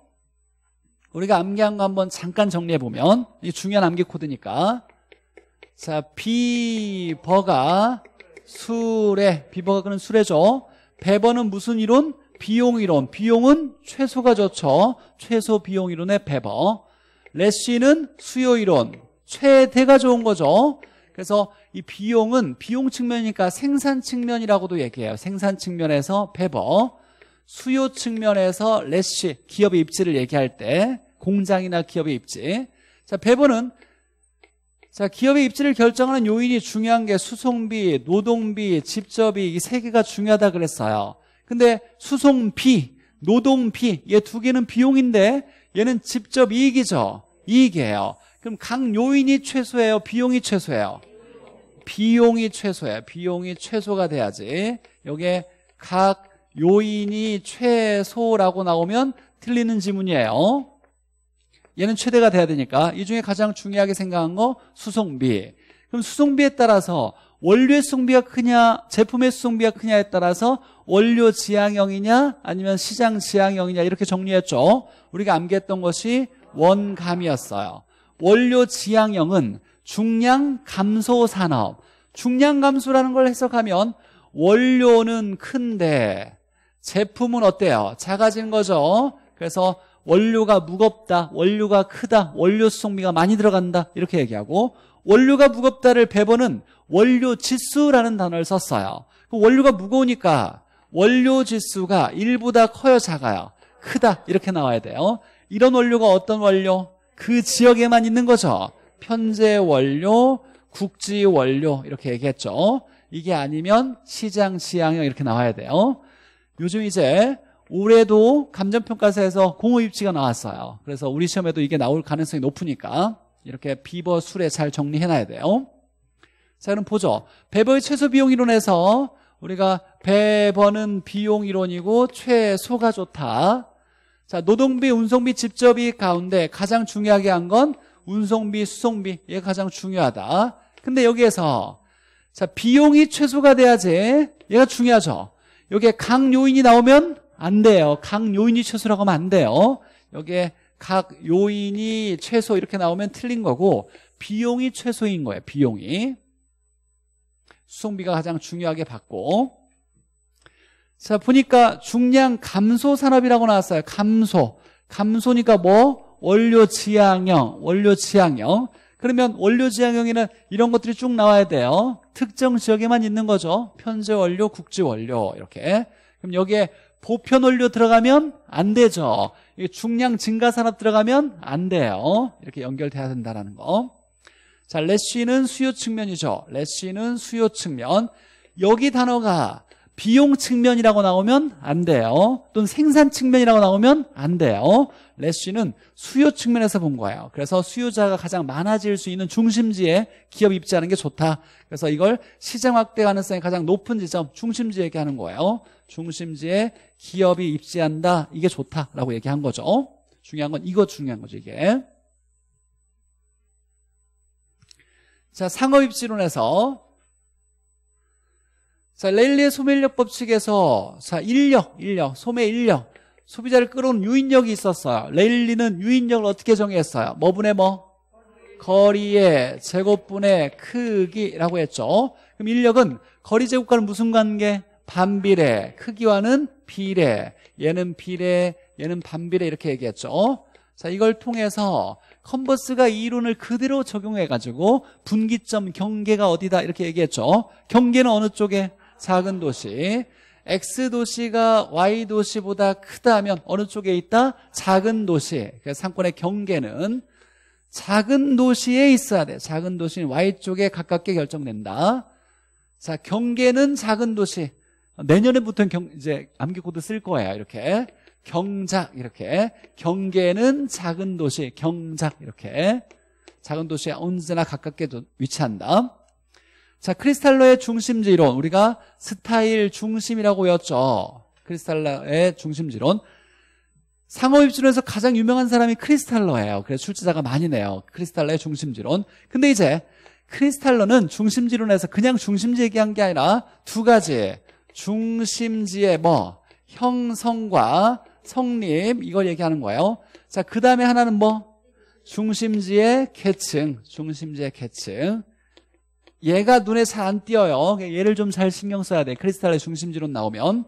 우리가 암기한 거 한번 잠깐 정리해 보면 이게 중요한 암기 코드니까 자 비버가 수레 비버가 그런 수레죠 배버는 무슨 이론? 비용 이론 비용은 최소가 좋죠 최소 비용 이론의 배버 레쉬는 수요 이론 최대가 좋은 거죠 그래서 이 비용은 비용 측면이니까 생산 측면이라고도 얘기해요 생산 측면에서 배버 수요 측면에서 레시 기업의 입지를 얘기할 때 공장이나 기업의 입지 자 배분은 자 기업의 입지를 결정하는 요인이 중요한 게 수송비, 노동비, 직접비이세 개가 중요하다 그랬어요 근데 수송비, 노동비 얘 두 개는 비용인데 얘는 직접 이익이죠 이익이에요 그럼 각 요인이 최소예요 비용이 최소예요 비용이 최소예요 비용이 최소가 돼야지 여기각 요인이 최소라고 나오면 틀리는 지문이에요. 얘는 최대가 돼야 되니까 이 중에 가장 중요하게 생각한 거 수송비. 그럼 수송비에 따라서 원료의 수송비가 크냐 제품의 수송비가 크냐에 따라서 원료 지향형이냐 아니면 시장 지향형이냐 이렇게 정리했죠. 우리가 암기했던 것이 원감이었어요. 원료 지향형은 중량 감소 산업. 중량 감소라는 걸 해석하면 원료는 큰데 제품은 어때요? 작아진 거죠. 그래서 원료가 무겁다, 원료가 크다, 원료 수송비가 많이 들어간다 이렇게 얘기하고 원료가 무겁다를 배번은 원료 지수라는 단어를 썼어요. 그 원료가 무거우니까 원료 지수가 1보다 커요, 작아요? 크다 이렇게 나와야 돼요. 이런 원료가 어떤 원료? 그 지역에만 있는 거죠. 편제 원료, 국지 원료 이렇게 얘기했죠. 이게 아니면 시장 지향형 이렇게 나와야 돼요. 요즘 이제 올해도 감정평가사에서 공호 입지가 나왔어요. 그래서 우리 시험에도 이게 나올 가능성이 높으니까 이렇게 비버 술에 잘 정리해놔야 돼요. 자, 그럼 보죠. 배버의 최소 비용 이론에서 우리가 배버는 비용 이론이고 최소가 좋다. 자, 노동비, 운송비, 집접이 가운데 가장 중요하게 한 건 운송비, 수송비. 얘가 가장 중요하다. 근데 여기에서 자, 비용이 최소가 돼야지 얘가 중요하죠. 여기에 각 요인이 나오면 안 돼요. 각 요인이 최소라고 하면 안 돼요. 여기에 각 요인이 최소 이렇게 나오면 틀린 거고 비용이 최소인 거예요. 비용이. 수송비가 가장 중요하게 받고 자 보니까 중량 감소 산업이라고 나왔어요. 감소. 감소니까 뭐? 원료 지향형, 원료 지향형. 그러면 원료지향형에는 이런 것들이 쭉 나와야 돼요 특정 지역에만 있는 거죠 편제원료, 국제원료 이렇게 그럼 여기에 보편원료 들어가면 안 되죠 중량 증가산업 들어가면 안 돼요 이렇게 연결돼야 된다는 거 자, 레쉬는 수요 측면이죠 레쉬는 수요 측면 여기 단어가 비용 측면이라고 나오면 안 돼요 또는 생산 측면이라고 나오면 안 돼요 레쉬는 수요 측면에서 본 거예요. 그래서 수요자가 가장 많아질 수 있는 중심지에 기업 입지하는 게 좋다. 그래서 이걸 시장 확대 가능성이 가장 높은 지점 중심지 얘기하는 거예요. 중심지에 기업이 입지한다. 이게 좋다라고 얘기한 거죠. 중요한 건 이거 중요한 거죠, 이게. 자, 상업 입지론에서 자, 레일리의 소멸력 법칙에서 자, 인력, 인력, 소매 인력 소비자를 끌어오는 유인력이 있었어요. 레일리는 유인력을 어떻게 정의했어요? 뭐분의 뭐? 거리의 제곱분의 크기라고 했죠. 그럼 인력은 거리 제곱과는 무슨 관계? 반비례, 크기와는 비례, 얘는 비례, 얘는 반비례 이렇게 얘기했죠. 자, 이걸 통해서 컨버스가 이 이론을 그대로 적용해가지고 분기점 경계가 어디다 이렇게 얘기했죠. 경계는 어느 쪽에? 작은 도시. X 도시가 Y 도시보다 크다면 어느 쪽에 있다? 작은 도시. 그래서 상권의 경계는 작은 도시에 있어야 돼. 작은 도시는 Y쪽에 가깝게 결정된다. 자, 경계는 작은 도시. 내년에부터 경, 이제 암기코드 쓸 거예요. 이렇게. 경작, 이렇게. 경계는 작은 도시, 경작, 이렇게. 작은 도시에 언제나 가깝게 위치한다. 자, 크리스탈러의 중심지론 우리가 스타일 중심이라고 외웠죠. 크리스탈러의 중심지론. 상호 입주론에서 가장 유명한 사람이 크리스탈러예요. 그래서 출제자가 많이 내요. 크리스탈러의 중심지론. 근데 이제 크리스탈러는 중심지론에서 그냥 중심지 얘기한 게 아니라 두 가지 중심지의 뭐 형성과 성립 이걸 얘기하는 거예요. 자, 그다음에 하나는 뭐 중심지의 계층, 중심지의 계층. 얘가 눈에 잘 안 띄어요. 얘를 좀 잘 신경 써야 돼. 크리스탈의 중심지로 나오면.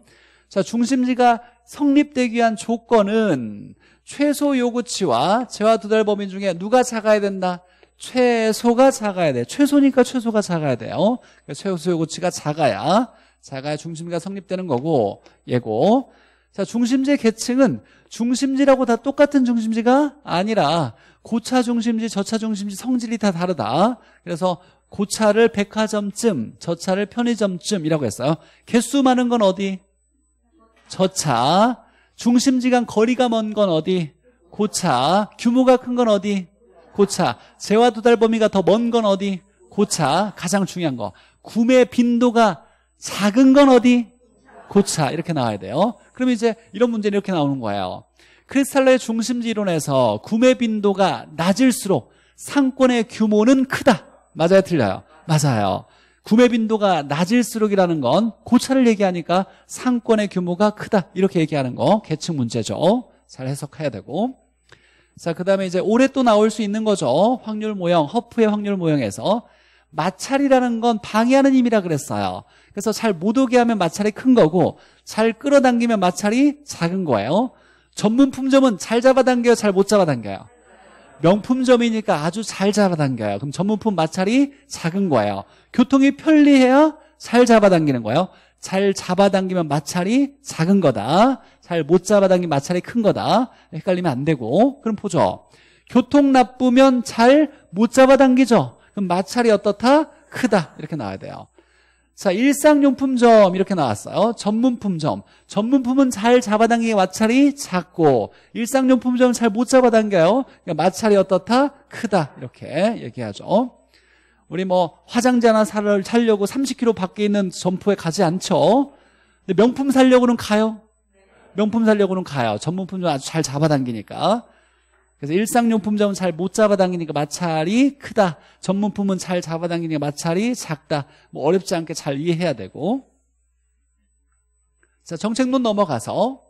자, 중심지가 성립되기 위한 조건은 최소 요구치와 재화 두 달 범위 중에 누가 작아야 된다? 최소가 작아야 돼. 최소니까 최소가 작아야 돼요. 그러니까 최소 요구치가 작아야 작아야 중심지가 성립되는 거고 예고. 자, 중심지의 계층은 중심지라고 다 똑같은 중심지가 아니라 고차 중심지, 저차 중심지 성질이 다 다르다. 그래서 고 차를 백화점쯤, 저 차를 편의점쯤이라고 했어요. 개수 많은 건 어디? 저 차. 중심지간 거리가 먼 건 어디? 고차. 규모가 큰 건 어디? 고차. 재화 도달 범위가 더 먼 건 어디? 고차. 가장 중요한 거. 구매 빈도가 작은 건 어디? 고차. 이렇게 나와야 돼요. 그럼 이제 이런 문제는 이렇게 나오는 거예요. 크리스탈러의 중심지 이론에서 구매 빈도가 낮을수록 상권의 규모는 크다. 맞아요, 틀려요? 맞아요. 구매 빈도가 낮을수록이라는 건 고차를 얘기하니까 상권의 규모가 크다 이렇게 얘기하는 거 계층 문제죠. 잘 해석해야 되고 자, 그 다음에 이제 올해 또 나올 수 있는 거죠. 확률 모형, 허프의 확률 모형에서. 마찰이라는 건 방해하는 힘이라 그랬어요. 그래서 잘 못 오게 하면 마찰이 큰 거고, 잘 끌어당기면 마찰이 작은 거예요. 전문 품점은 잘 잡아당겨요? 잘 못 잡아당겨요? 명품점이니까 아주 잘 잡아당겨요. 그럼 전문품 마찰이 작은 거예요. 교통이 편리해야 잘 잡아당기는 거예요. 잘 잡아당기면 마찰이 작은 거다. 잘 못 잡아당기면 마찰이 큰 거다. 헷갈리면 안 되고. 그럼 보죠. 교통 나쁘면 잘 못 잡아당기죠. 그럼 마찰이 어떻다? 크다. 이렇게 나와야 돼요. 자, 일상용품점 이렇게 나왔어요. 전문품점. 전문품은 잘 잡아당기게 마찰이 작고 일상용품점은 잘 못 잡아당겨요. 그러니까 마찰이 어떻다? 크다. 이렇게 얘기하죠. 우리 뭐 화장지 하나 살려고 30km 밖에 있는 점포에 가지 않죠. 근데 명품 살려고는 가요. 명품 살려고는 가요. 전문품점 아주 잘 잡아당기니까. 그래서 일상용품점은 잘 못 잡아당기니까 마찰이 크다. 전문품은 잘 잡아당기니까 마찰이 작다. 뭐 어렵지 않게 잘 이해해야 되고. 자, 정책론 넘어가서.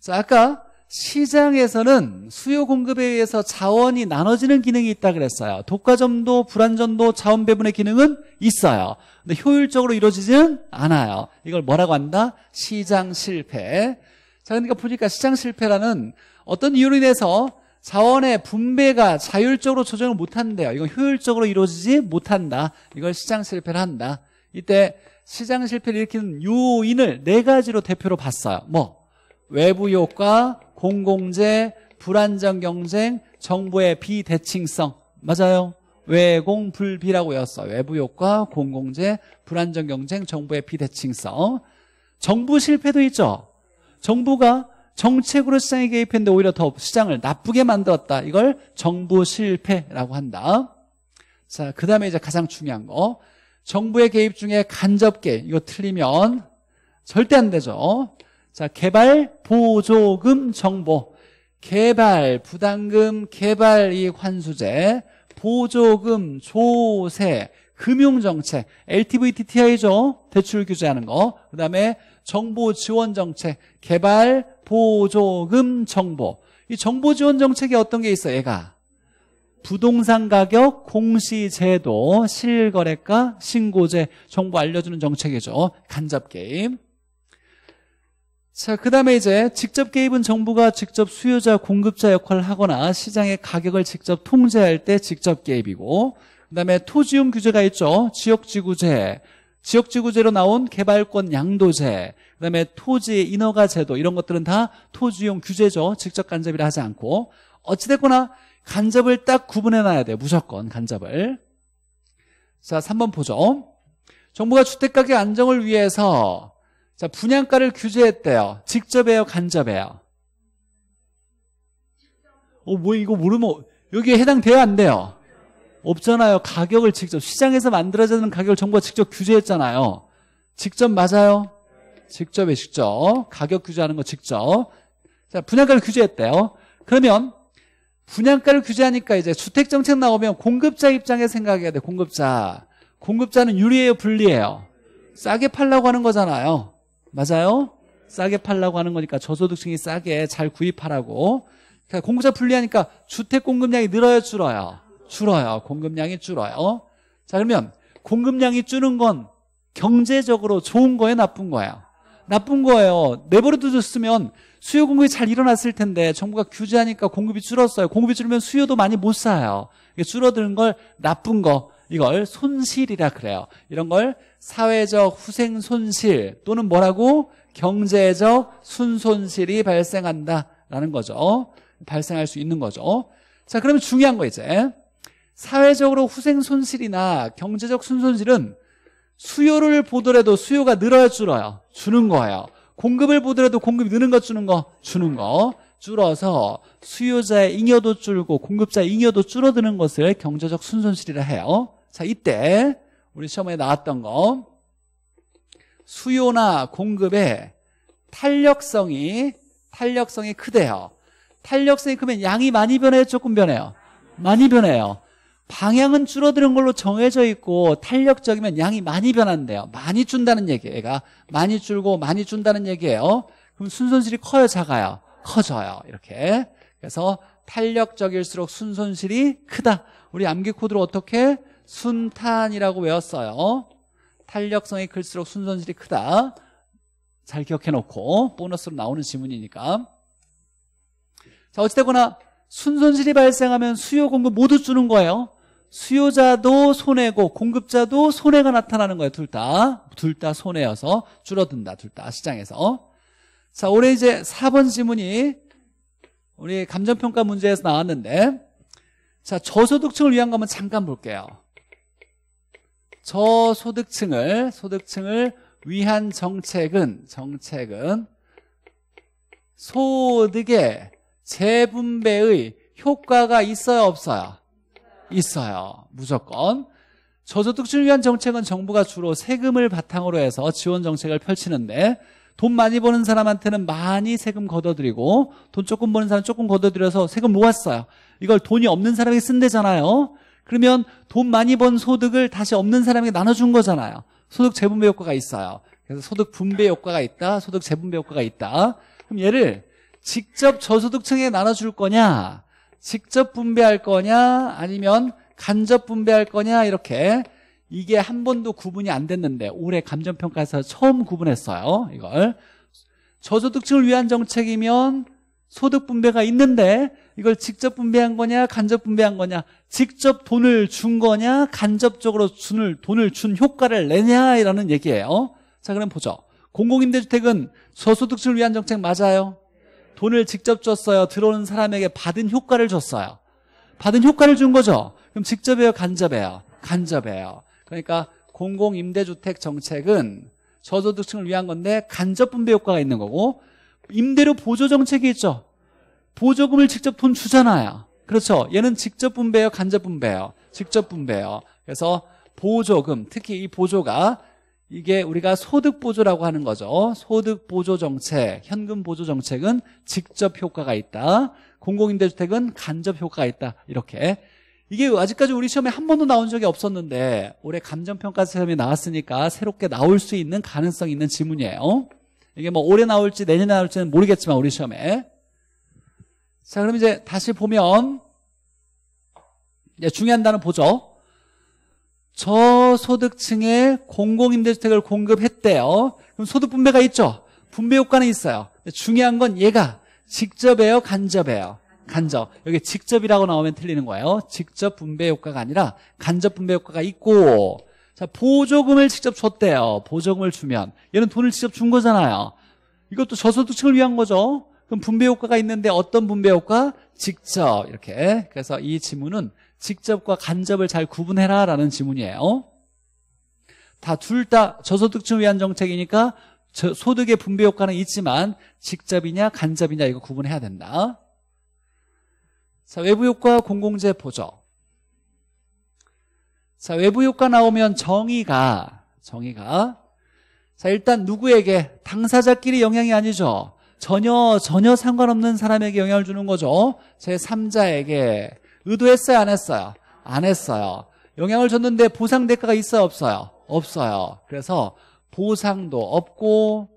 자, 아까 시장에서는 수요 공급에 의해서 자원이 나눠지는 기능이 있다 그랬어요. 독과점도 불안전도 자원 배분의 기능은 있어요. 근데 효율적으로 이루어지지는 않아요. 이걸 뭐라고 한다? 시장 실패. 자, 그러니까 보니까 시장 실패라는 어떤 이유로 인해서 자원의 분배가 자율적으로 조정을 못한대요. 이건 효율적으로 이루어지지 못한다. 이걸 시장 실패를 한다. 이때 시장 실패를 일으키는 요인을 네 가지로 대표로 봤어요. 뭐 외부 효과, 공공재, 불안정 경쟁, 정부의 비대칭성. 맞아요. 외공불비라고 했어. 외부 효과, 공공재, 불안정 경쟁, 정부의 비대칭성. 정부 실패도 있죠. 정부가 정책으로 시장에 개입했는데 오히려 더 시장을 나쁘게 만들었다. 이걸 정부 실패라고 한다. 자, 그 다음에 이제 가장 중요한 거. 정부의 개입 중에 간접 개입. 이거 틀리면 절대 안 되죠. 자, 개발 보조금 정보. 개발 부담금 개발 이익 환수제. 보조금 조세. 금융정책, LTV, TTI죠? 대출 규제하는 거. 그 다음에 정보 지원 정책, 개발, 보조금 정보 이 정보 지원 정책에 어떤 게 있어 얘가 부동산 가격 공시제도 실거래가 신고제 정보 알려주는 정책이죠 간접 개입 자, 그 다음에 이제 직접 개입은 정부가 직접 수요자 공급자 역할을 하거나 시장의 가격을 직접 통제할 때 직접 개입이고 그 다음에 토지용 규제가 있죠 지역지구제 지역지구제로 나온 개발권 양도제그 다음에 토지 인허가 제도 이런 것들은 다 토지용 규제죠. 직접 간접이라 하지 않고 어찌됐거나 간접을 딱 구분해놔야 돼요. 무조건 간접을. 자, 3번 보죠. 정부가 주택가격 안정을 위해서 자 분양가를 규제했대요. 직접해요? 간접해요? 어, 뭐 이거 모르면 여기에 해당돼야 안 돼요? 없잖아요. 가격을 직접 시장에서 만들어지는 가격을 정부가 직접 규제했잖아요. 직접 맞아요? 직접에 직접 가격 규제하는 거 직접. 자 분양가를 규제했대요. 그러면 분양가를 규제하니까 이제 주택 정책 나오면 공급자 입장에 생각해야 돼. 공급자. 공급자는 유리해요, 불리해요. 싸게 팔라고 하는 거잖아요. 맞아요? 싸게 팔라고 하는 거니까 저소득층이 싸게 잘 구입하라고. 공급자 불리하니까 주택 공급량이 늘어요, 줄어요? 줄어요. 공급량이 줄어요. 자, 그러면 공급량이 줄는건 경제적으로 좋은 거예요, 나쁜 거예요? 나쁜 거예요. 내버려 두셨으면 수요 공급이 잘 일어났을 텐데 정부가 규제하니까 공급이 줄었어요. 공급이 줄면 수요도 많이 못 사요. 줄어드는 걸 나쁜 거, 이걸 손실이라 그래요. 이런 걸 사회적 후생 손실 또는 뭐라고 경제적 순손실이 발생한다라는 거죠. 발생할 수 있는 거죠. 자, 그러면 중요한 거 이제 사회적으로 후생 손실이나 경제적 순손실은 수요를 보더라도 수요가 늘어야 줄어요. 주는 거예요. 공급을 보더라도 공급이 느는 거 주는 거 주는 거 줄어서 수요자의 잉여도 줄고 공급자의 잉여도 줄어드는 것을 경제적 순손실이라 해요. 자, 이때 우리 시험에 나왔던 거 수요나 공급의 탄력성이 탄력성이 크대요. 탄력성이 크면 양이 많이 변해요, 조금 변해요? 많이 변해요. 방향은 줄어드는 걸로 정해져 있고 탄력적이면 양이 많이 변한대요. 많이 준다는 얘기예요. 얘가 많이 줄고 많이 준다는 얘기예요. 그럼 순손실이 커요, 작아요? 커져요. 이렇게. 그래서 탄력적일수록 순손실이 크다. 우리 암기 코드로 어떻게 순탄이라고 외웠어요. 탄력성이 클수록 순손실이 크다. 잘 기억해 놓고 보너스로 나오는 지문이니까. 자, 어찌되거나 순손실이 발생하면 수요 공급 모두 주는 거예요. 수요자도 손해고 공급자도 손해가 나타나는 거예요. 둘 다. 둘 다 손해여서 줄어든다. 둘 다 시장에서. 자, 올해 이제 4번 지문이 우리 감정평가 문제에서 나왔는데 자, 저소득층을 위한 거면 잠깐 볼게요. 저소득층을 소득층을 위한 정책은 정책은 소득의 재분배의 효과가 있어요, 없어요? 있어요. 무조건. 저소득층을 위한 정책은 정부가 주로 세금을 바탕으로 해서 지원 정책을 펼치는데 돈 많이 버는 사람한테는 많이 세금 걷어들이고 돈 조금 버는 사람 조금 걷어들여서 세금 모았어요. 이걸 돈이 없는 사람이 쓴대잖아요. 그러면 돈 많이 번 소득을 다시 없는 사람에게 나눠준 거잖아요. 소득 재분배 효과가 있어요. 그래서 소득 분배 효과가 있다, 소득 재분배 효과가 있다. 그럼 얘를 직접 저소득층에 나눠줄 거냐, 직접 분배할 거냐 아니면 간접 분배할 거냐 이렇게 이게 한 번도 구분이 안 됐는데 올해 감정평가에서 처음 구분했어요 이걸 저소득층을 위한 정책이면 소득 분배가 있는데 이걸 직접 분배한 거냐 간접 분배한 거냐 직접 돈을 준 거냐 간접적으로 준을, 돈을 준 효과를 내냐 이라는 얘기예요 자 그럼 보죠 공공임대주택은 저소득층을 위한 정책 맞아요 돈을 직접 줬어요. 들어오는 사람에게 받은 효과를 줬어요. 받은 효과를 준 거죠. 그럼 직접이에요, 간접이에요? 간접이에요. 그러니까 공공임대주택 정책은 저소득층을 위한 건데 간접 분배 효과가 있는 거고 임대료 보조 정책이 있죠. 보조금을 직접 돈 주잖아요. 그렇죠. 얘는 직접 분배예요, 간접 분배예요? 직접 분배예요. 그래서 보조금, 특히 이 보조가 이게 우리가 소득보조라고 하는 거죠. 소득보조정책, 현금보조정책은 직접 효과가 있다. 공공임대주택은 간접 효과가 있다. 이렇게. 이게 아직까지 우리 시험에 한 번도 나온 적이 없었는데 올해 감정평가 시험이 나왔으니까 새롭게 나올 수 있는 가능성이 있는 지문이에요. 이게 뭐 올해 나올지 내년에 나올지는 모르겠지만 우리 시험에. 자 그럼 이제 다시 보면 이제 중요한 단어 보죠. 저소득층에 공공임대주택을 공급했대요. 그럼 소득 분배가 있죠. 분배 효과는 있어요. 중요한 건 얘가 직접이에요, 간접이에요. 간접. 여기 직접이라고 나오면 틀리는 거예요. 직접 분배 효과가 아니라 간접 분배 효과가 있고 자 보조금을 직접 줬대요. 보조금을 주면 얘는 돈을 직접 준 거잖아요. 이것도 저소득층을 위한 거죠. 그럼 분배 효과가 있는데 어떤 분배 효과? 직접 이렇게. 그래서 이 지문은 직접과 간접을 잘 구분해라 라는 지문이에요 다 둘 다 저소득층 위한 정책이니까 소득의 분배 효과는 있지만 직접이냐 간접이냐 이거 구분해야 된다 자 외부 효과 공공재 보조 자 외부 효과 나오면 정의가 정의가 자 일단 누구에게 당사자끼리 영향이 아니죠 전혀 전혀 상관없는 사람에게 영향을 주는 거죠 제3자에게 의도했어요? 안 했어요? 안 했어요. 영향을 줬는데 보상 대가가 있어요? 없어요? 없어요. 그래서 보상도 없고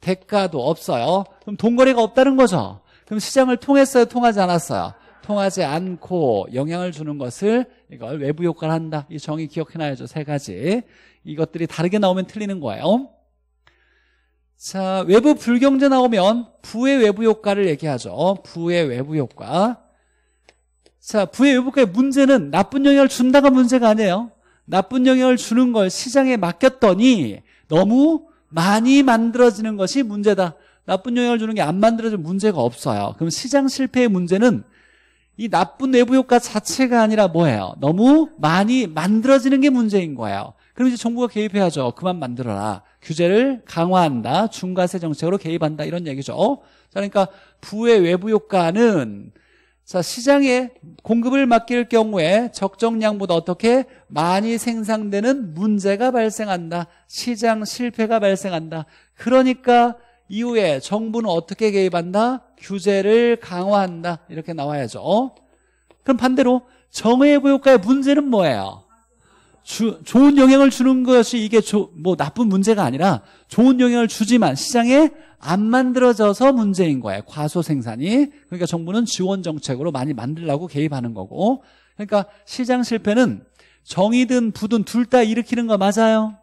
대가도 없어요. 그럼 돈거래가 없다는 거죠. 그럼 시장을 통했어요? 통하지 않았어요? 통하지 않고 영향을 주는 것을 이걸 외부 효과를 한다. 이 정의 기억해놔야죠. 세 가지. 이것들이 다르게 나오면 틀리는 거예요. 자, 외부 불경제 나오면 부의 외부 효과를 얘기하죠. 부의 외부 효과. 자, 부의 외부가의 문제는 나쁜 영향을 준다가 문제가 아니에요. 나쁜 영향을 주는 걸 시장에 맡겼더니 너무 많이 만들어지는 것이 문제다. 나쁜 영향을 주는 게 안 만들어진 문제가 없어요. 그럼 시장 실패의 문제는 이 나쁜 내부 효과 자체가 아니라 뭐예요? 너무 많이 만들어지는 게 문제인 거예요. 그럼 이제 정부가 개입해야죠. 그만 만들어라. 규제를 강화한다. 중과세 정책으로 개입한다. 이런 얘기죠. 자, 그러니까 부의 외부 효과는 자, 시장에 공급을 맡길 경우에 적정량보다 어떻게 많이 생산되는 문제가 발생한다. 시장 실패가 발생한다. 그러니까 이후에 정부는 어떻게 개입한다? 규제를 강화한다. 이렇게 나와야죠. 그럼 반대로 정해구역과의 문제는 뭐예요? 주, 좋은 영향을 주는 것이 이게 조, 뭐 나쁜 문제가 아니라 좋은 영향을 주지만 시장에 안 만들어져서 문제인 거예요. 과소 생산이. 그러니까 정부는 지원 정책으로 많이 만들려고 개입하는 거고. 그러니까 시장 실패는 정의든 부든 둘 다 일으키는 거 맞아요.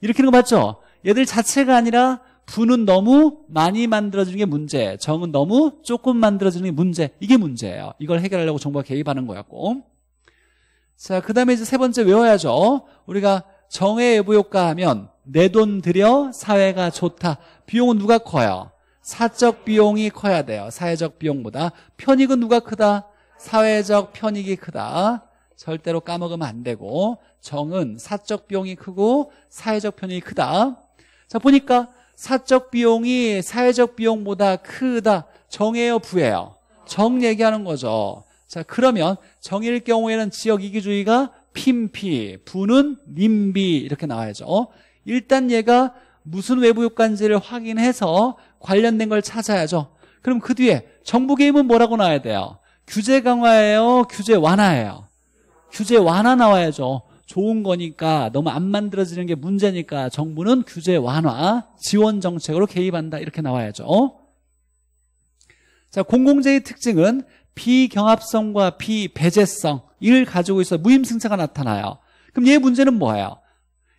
일으키는 거 맞죠? 얘들 자체가 아니라 부는 너무 많이 만들어지는 게 문제, 정은 너무 조금 만들어지는 게 문제. 이게 문제예요. 이걸 해결하려고 정부가 개입하는 거였고. 자, 그 다음에 이제 세 번째 외워야죠. 우리가 정해 외부효과 하면 내 돈 들여 사회가 좋다. 비용은 누가 커요? 사적 비용이 커야 돼요. 사회적 비용보다. 편익은 누가 크다? 사회적 편익이 크다. 절대로 까먹으면 안 되고 정은 사적 비용이 크고 사회적 편익이 크다. 자 보니까 사적 비용이 사회적 비용보다 크다. 정예요 부예요? 정 얘기하는 거죠. 자, 그러면 정의일 경우에는 지역 이기주의가 핀피, 부는 님비 이렇게 나와야죠. 일단 얘가 무슨 외부 요관지를 확인해서 관련된 걸 찾아야죠. 그럼 그 뒤에 정부 개입은 뭐라고 나와야 돼요? 규제 강화예요? 규제 완화예요? 규제 완화 나와야죠. 좋은 거니까 너무 안 만들어지는 게 문제니까 정부는 규제 완화, 지원 정책으로 개입한다 이렇게 나와야죠. 자, 공공재의 특징은 비경합성과 비배제성 이를 가지고 있어 무임승차가 나타나요. 그럼 얘 문제는 뭐예요?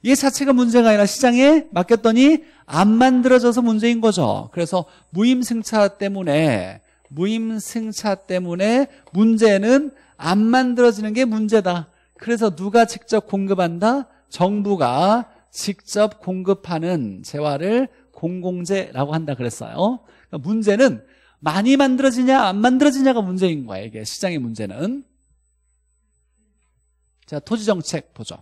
얘 자체가 문제가 아니라 시장에 맡겼더니 안 만들어져서 문제인 거죠. 그래서 무임승차 때문에 무임승차 때문에 문제는 안 만들어지는 게 문제다. 그래서 누가 직접 공급한다? 정부가 직접 공급하는 재화를 공공재라고 한다 그랬어요. 그러니까 문제는 많이 만들어지냐 안 만들어지냐가 문제인 거야 이게 시장의 문제는 자 토지정책 보죠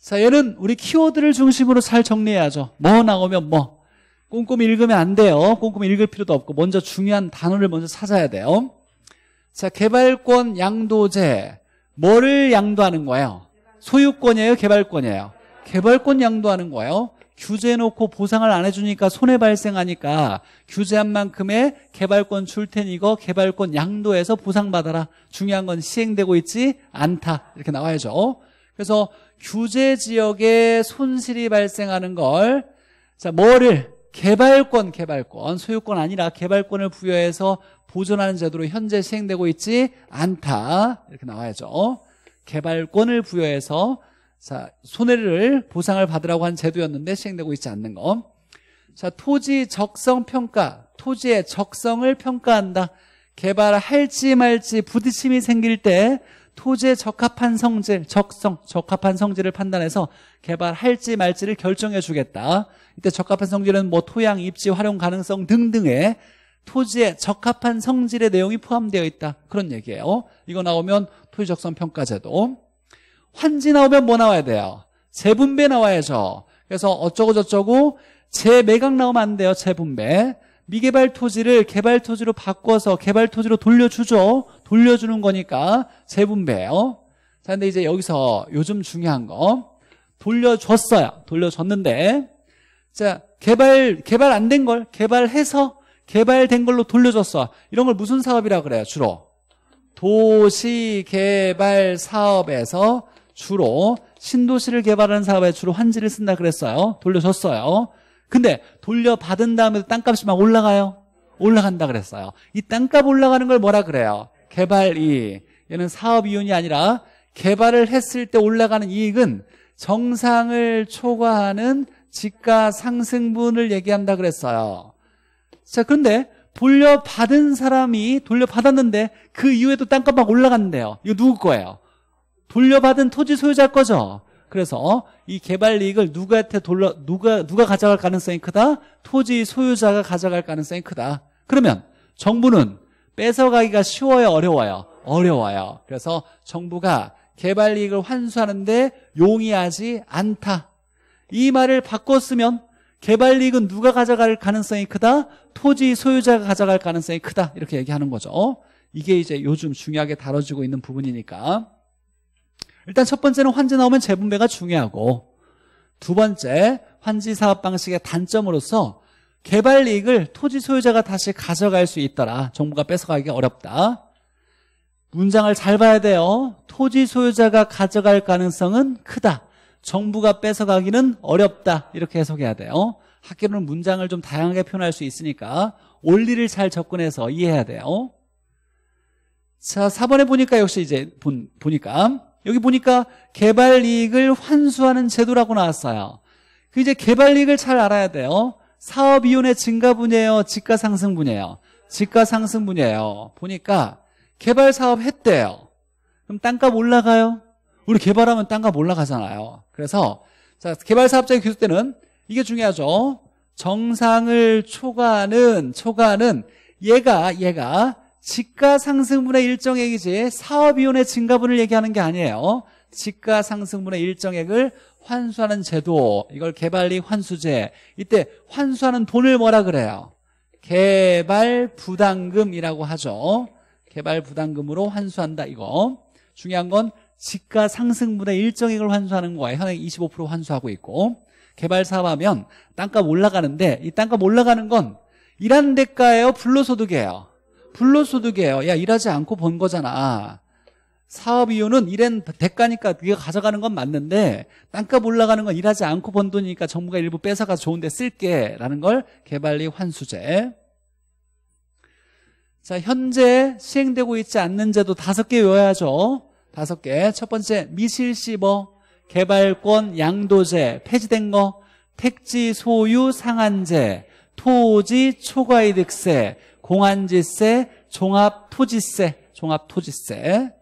자 얘는 우리 키워드를 중심으로 잘 정리해야죠 뭐 나오면 뭐 꼼꼼히 읽으면 안 돼요 꼼꼼히 읽을 필요도 없고 먼저 중요한 단어를 먼저 찾아야 돼요 자 개발권 양도제 뭐를 양도하는 거예요 소유권이에요 개발권이에요 개발권 양도하는 거예요 규제해놓고 보상을 안 해주니까 손해 발생하니까 규제한 만큼의 개발권 줄 테니 이거 개발권 양도해서 보상받아라. 중요한 건 시행되고 있지 않다. 이렇게 나와야죠. 그래서 규제 지역에 손실이 발생하는 걸, 자, 뭐를? 개발권, 개발권. 소유권 아니라 개발권을 부여해서 보존하는 제도로 현재 시행되고 있지 않다. 이렇게 나와야죠. 개발권을 부여해서 자, 손해를 보상을 받으라고 한 제도였는데 시행되고 있지 않는 거. 자, 토지 적성 평가. 토지의 적성을 평가한다. 개발할지 말지 부딪힘이 생길 때 토지의 적합한 성질, 적성, 적합한 성질을 판단해서 개발할지 말지를 결정해 주겠다. 이때 적합한 성질은 뭐 토양, 입지, 활용 가능성 등등의 토지의 적합한 성질의 내용이 포함되어 있다. 그런 얘기예요. 이거 나오면 토지적성 평가제도. 환지 나오면 뭐 나와야 돼요? 재분배 나와야죠. 그래서 어쩌고저쩌고 재매각 나오면 안 돼요. 재분배. 미개발 토지를 개발 토지로 바꿔서 개발 토지로 돌려주죠. 돌려주는 거니까 재분배예요. 자, 근데 이제 여기서 요즘 중요한 거 돌려줬어요. 돌려줬는데 자 개발 개발 안 된 걸 개발해서 개발된 걸로 돌려줬어. 이런 걸 무슨 사업이라 그래요? 주로 도시개발 사업에서 주로 신도시를 개발하는 사업에 주로 환지를 쓴다 그랬어요. 돌려줬어요. 근데 돌려받은 다음에도 땅값이 막 올라가요. 올라간다 그랬어요. 이 땅값 올라가는 걸 뭐라 그래요? 개발 이 얘는 사업 이윤이 아니라 개발을 했을 때 올라가는 이익은 정상을 초과하는 지가 상승분을 얘기한다 그랬어요. 자, 그런데 돌려받은 사람이 돌려받았는데 그 이후에도 땅값 막 올라갔는데요. 이거 누구 거예요? 돌려받은 토지 소유자 거죠. 그래서 이 개발 이익을 누구한테 돌려 누가 누가 가져갈 가능성이 크다? 토지 소유자가 가져갈 가능성이 크다. 그러면 정부는 뺏어가기가 쉬워요, 어려워요? 어려워요. 그래서 정부가 개발 이익을 환수하는데 용이하지 않다. 이 말을 바꿨으면 개발 이익은 누가 가져갈 가능성이 크다? 토지 소유자가 가져갈 가능성이 크다. 이렇게 얘기하는 거죠. 이게 이제 요즘 중요하게 다뤄지고 있는 부분이니까. 일단 첫 번째는 환지 나오면 재분배가 중요하고 두 번째 환지 사업 방식의 단점으로서 개발 이익을 토지 소유자가 다시 가져갈 수 있더라 정부가 뺏어가기 어렵다 문장을 잘 봐야 돼요 토지 소유자가 가져갈 가능성은 크다 정부가 뺏어가기는 어렵다 이렇게 해석해야 돼요 학교는 문장을 좀 다양하게 표현할 수 있으니까 원리를 잘 접근해서 이해해야 돼요 자 4번에 보니까 역시 이제 본, 보니까 여기 보니까 개발 이익을 환수하는 제도라고 나왔어요. 그 이제 개발 이익을 잘 알아야 돼요. 사업 이윤의 증가 분이에요 지가 상승 분이에요 지가 상승 분이에요 보니까 개발 사업 했대요. 그럼 땅값 올라가요? 우리 개발하면 땅값 올라가잖아요. 그래서 자, 개발 사업자의 교수 때는 이게 중요하죠. 정상을 초과하는 초과하는 얘가 얘가 지가 상승분의 일정액이지 사업이원의 증가분을 얘기하는 게 아니에요. 지가 상승분의 일정액을 환수하는 제도, 이걸 개발리 환수제. 이때 환수하는 돈을 뭐라 그래요? 개발 부담금이라고 하죠. 개발 부담금으로 환수한다 이거. 중요한 건 지가 상승분의 일정액을 환수하는 거예요. 현행 25% 환수하고 있고. 개발 사업하면 땅값 올라가는데 이 땅값 올라가는 건 일한 대가예요, 불로소득이에요. 불로소득이에요. 야 일하지 않고 번 거잖아. 사업 이유는 일엔 대가니까 네가 가져가는 건 맞는데 땅값 올라가는 건 일하지 않고 번 돈이니까 정부가 일부 뺏어가 좋은데 쓸게 라는 걸개발리 환수제 자 현재 시행되고 있지 않는 제도 다섯 개 외워야죠 다섯 개 첫 번째 미실시버 개발권 양도제 폐지된 거 택지 소유 상한제 토지 초과이득세 공안지세, 종합토지세, 종합토지세.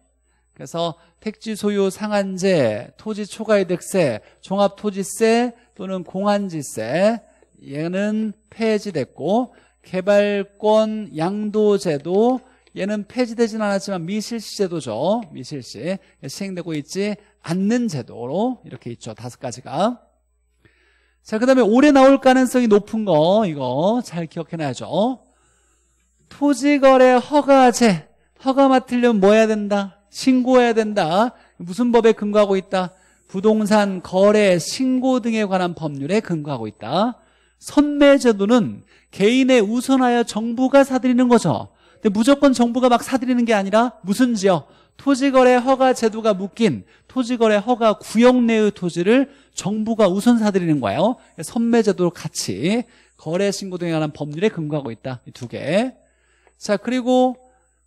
그래서 택지 소유 상한제, 토지 초과이득세, 종합토지세 또는 공안지세 얘는 폐지됐고 개발권 양도제도 얘는 폐지되진 않았지만 미실시제도죠. 미실시 시행되고 있지 않는 제도로 이렇게 있죠. 다섯 가지가. 자, 그 다음에 올해 나올 가능성이 높은 거 이거 잘 기억해놔야죠. 토지거래 허가제 허가 맡으려면 뭐 해야 된다? 신고해야 된다. 무슨 법에 근거하고 있다? 부동산 거래 신고 등에 관한 법률에 근거하고 있다. 선매제도는 개인에 우선하여 정부가 사들이는 거죠. 근데 무조건 정부가 막 사들이는 게 아니라 무슨 지역? 토지거래 허가 제도가 묶인 토지거래 허가 구역 내의 토지를 정부가 우선 사들이는 거예요. 선매제도로 같이 거래 신고 등에 관한 법률에 근거하고 있다. 이 두 개. 자, 그리고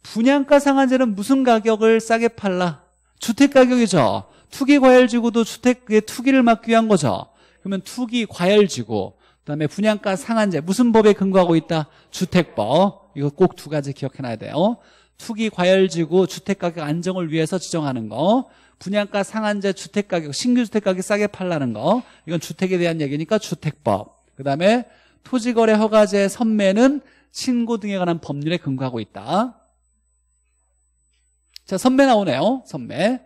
분양가 상한제는 무슨 가격을 싸게 팔라? 주택 가격이죠. 투기 과열지구도 주택의 투기를 막기 위한 거죠. 그러면 투기 과열지구, 그다음에 분양가 상한제 무슨 법에 근거하고 있다? 주택법. 이거 꼭 두 가지 기억해 놔야 돼요. 투기 과열지구 주택가격 안정을 위해서 지정하는 거 분양가 상한제 주택가격 신규 주택가격 싸게 팔라는 거 이건 주택에 대한 얘기니까 주택법 그다음에 토지거래 허가제 선매는 신고 등에 관한 법률에 근거하고 있다. 자, 선매 나오네요. 선매.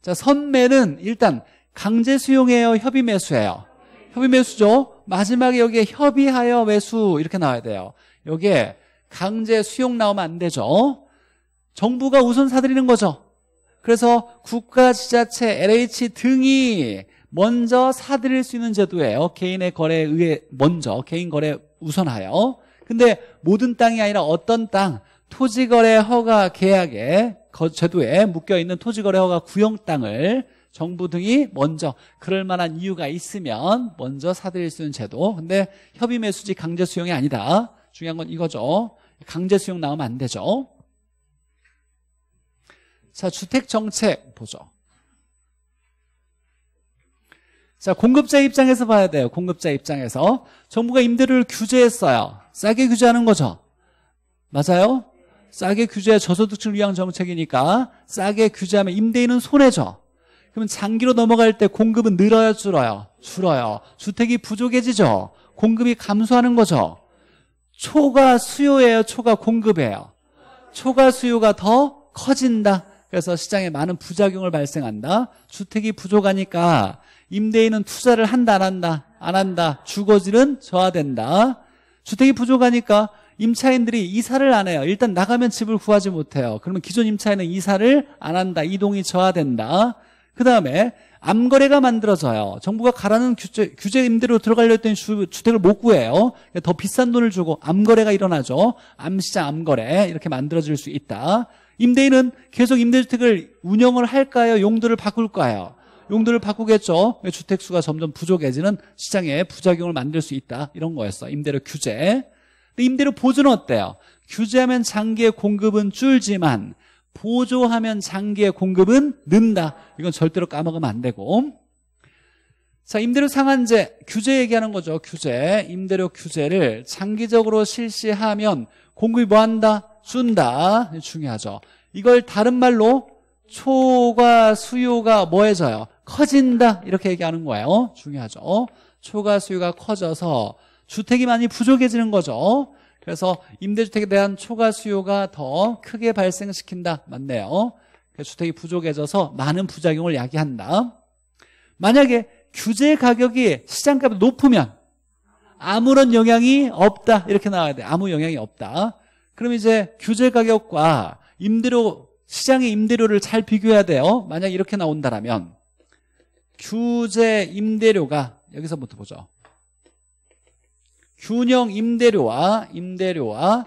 자, 선매는 일단 강제 수용해요 협의 매수해요 협의 매수죠. 마지막에 여기에 협의하여 매수 이렇게 나와야 돼요. 여기에 강제 수용 나오면 안 되죠. 정부가 우선 사들이는 거죠. 그래서 국가, 지자체, LH 등이 먼저 사들일 수 있는 제도예요. 개인의 거래에 의해 먼저 개인 거래 우선하여. 근데 모든 땅이 아니라 어떤 땅, 토지거래 허가 계약에 제도에 묶여 있는 토지거래 허가 구형 땅을 정부 등이 먼저 그럴 만한 이유가 있으면 먼저 사들일 수 있는 제도. 근데 협의 매수지 강제 수용이 아니다. 중요한 건 이거죠. 강제 수용 나오면 안 되죠. 자, 주택 정책 보죠. 자, 공급자 입장에서 봐야 돼요. 공급자 입장에서 정부가 임대료를 규제했어요. 싸게 규제하는 거죠. 맞아요? 싸게 규제 해 저소득층 을 위한 정책이니까 싸게 규제하면 임대인은 손해죠. 그러면 장기로 넘어갈 때 공급은 늘어요, 줄어요? 줄어요. 주택이 부족해지죠. 공급이 감소하는 거죠. 초과 수요예요, 초과 공급이에요. 초과 수요가 더 커진다. 그래서 시장에 많은 부작용을 발생한다. 주택이 부족하니까 임대인은 투자를 한다, 안 한다, 안 한다. 주거지는 저하된다. 주택이 부족하니까 임차인들이 이사를 안 해요. 일단 나가면 집을 구하지 못해요. 그러면 기존 임차인은 이사를 안 한다. 이동이 저하된다. 그 다음에 암거래가 만들어져요. 정부가 가라는 규제, 규제 임대로 들어가려 했던 주, 주택을 못 구해요. 그러니까 더 비싼 돈을 주고 암거래가 일어나죠. 암시장 암거래 이렇게 만들어질 수 있다. 임대인은 계속 임대주택을 운영을 할까요? 용도를 바꿀까요? 용도를 바꾸겠죠. 주택수가 점점 부족해지는 시장에 부작용을 만들 수 있다. 이런 거였어. 임대료 규제. 근데 임대료 보조는 어때요? 규제하면 장기의 공급은 줄지만 보조하면 장기의 공급은 는다. 이건 절대로 까먹으면 안 되고. 자, 임대료 상한제 규제 얘기하는 거죠. 규제. 임대료 규제를 장기적으로 실시하면 공급이 뭐 한다? 준다. 중요하죠. 이걸 다른 말로 초과 수요가 뭐해져요? 커진다 이렇게 얘기하는 거예요 어? 중요하죠 어? 초과 수요가 커져서 주택이 많이 부족해지는 거죠 그래서 임대주택에 대한 초과 수요가 더 크게 발생시킨다 맞네요 주택이 부족해져서 많은 부작용을 야기한다 만약에 규제 가격이 시장값이 높으면 아무런 영향이 없다 이렇게 나와야 돼 아무 영향이 없다 그럼 이제 규제 가격과 임대료 시장의 임대료를 잘 비교해야 돼요 만약 이렇게 나온다라면 규제 임대료가 여기서부터 보죠. 균형 임대료와 임대료와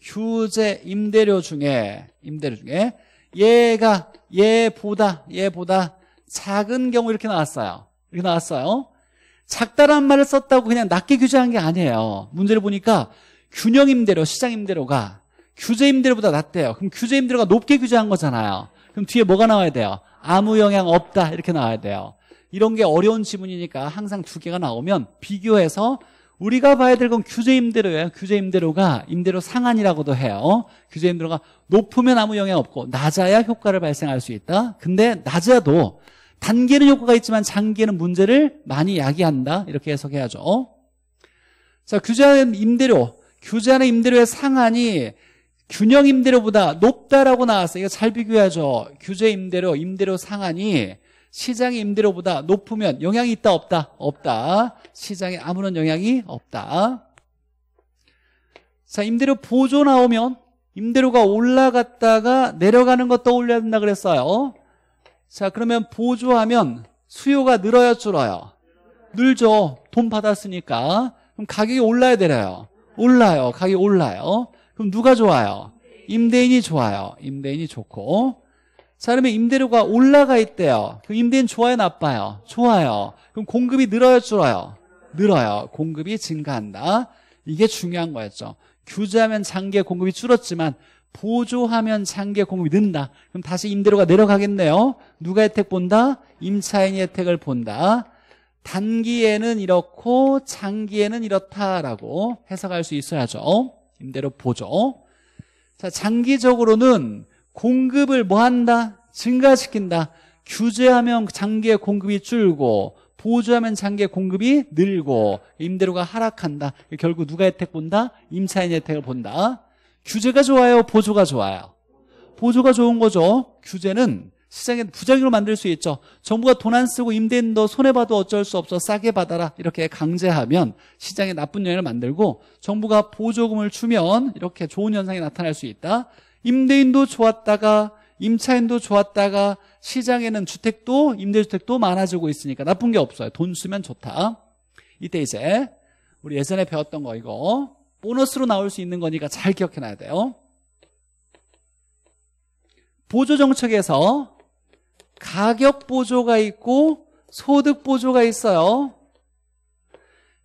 규제 임대료 중에 임대료 중에 얘가 얘보다 얘보다 작은 경우 이렇게 나왔어요. 이렇게 나왔어요. 작다란 말을 썼다고 그냥 낮게 규제한 게 아니에요. 문제를 보니까 균형 임대료, 시장 임대료가 규제 임대료보다 낮대요. 그럼 규제 임대료가 높게 규제한 거잖아요. 그럼 뒤에 뭐가 나와야 돼요? 아무 영향 없다 이렇게 나와야 돼요. 이런 게 어려운 지문이니까 항상 두 개가 나오면 비교해서 우리가 봐야 될 건 규제 임대료예요. 규제 임대료가 임대료 상한이라고도 해요. 규제 임대료가 높으면 아무 영향 없고 낮아야 효과를 발생할 수 있다. 근데 낮아도 단계는 효과가 있지만 장기에는 문제를 많이 야기한다. 이렇게 해석해야죠. 자, 규제한 임대료. 규제하는 임대료의 상한이 균형 임대료보다 높다라고 나왔어요. 이거 잘 비교해야죠. 규제 임대료, 임대료 상한이 시장의 임대료보다 높으면 영향이 있다 없다 없다 시장에 아무런 영향이 없다 자 임대료 보조 나오면 임대료가 올라갔다가 내려가는 것도 올려야 된다 그랬어요 자 그러면 보조하면 수요가 늘어야 줄어요 늘죠 돈 받았으니까 그럼 가격이 올라야 되나요 올라요 가격이 올라요 그럼 누가 좋아요 임대인이 좋아요 임대인이 좋고 자, 그러면 임대료가 올라가 있대요. 그럼 임대인 좋아요, 나빠요? 좋아요. 그럼 공급이 늘어요, 줄어요? 늘어요. 공급이 증가한다. 이게 중요한 거였죠. 규제하면 장기의 공급이 줄었지만 보조하면 장기의 공급이 는다. 그럼 다시 임대료가 내려가겠네요. 누가 혜택 본다? 임차인이 혜택을 본다. 단기에는 이렇고 장기에는 이렇다라고 해석할 수 있어야죠. 임대료 보조. 자, 장기적으로는 공급을 뭐 한다? 증가시킨다. 규제하면 장기의 공급이 줄고 보조하면 장기의 공급이 늘고 임대료가 하락한다. 결국 누가 혜택 본다? 임차인 혜택을 본다. 규제가 좋아요? 보조가 좋아요? 보조가 좋은 거죠. 규제는 시장에 부작용을 만들 수 있죠. 정부가 돈 안 쓰고 임대인 너 손해봐도 어쩔 수 없어 싸게 받아라 이렇게 강제하면 시장에 나쁜 영향을 만들고 정부가 보조금을 주면 이렇게 좋은 현상이 나타날 수 있다. 임대인도 좋았다가 임차인도 좋았다가 시장에는 주택도 임대주택도 많아지고 있으니까 나쁜 게 없어요 돈 쓰면 좋다 이때 이제 우리 예전에 배웠던 거 이거 보너스로 나올 수 있는 거니까 잘 기억해놔야 돼요 보조정책에서 가격 보조가 있고 소득 보조가 있어요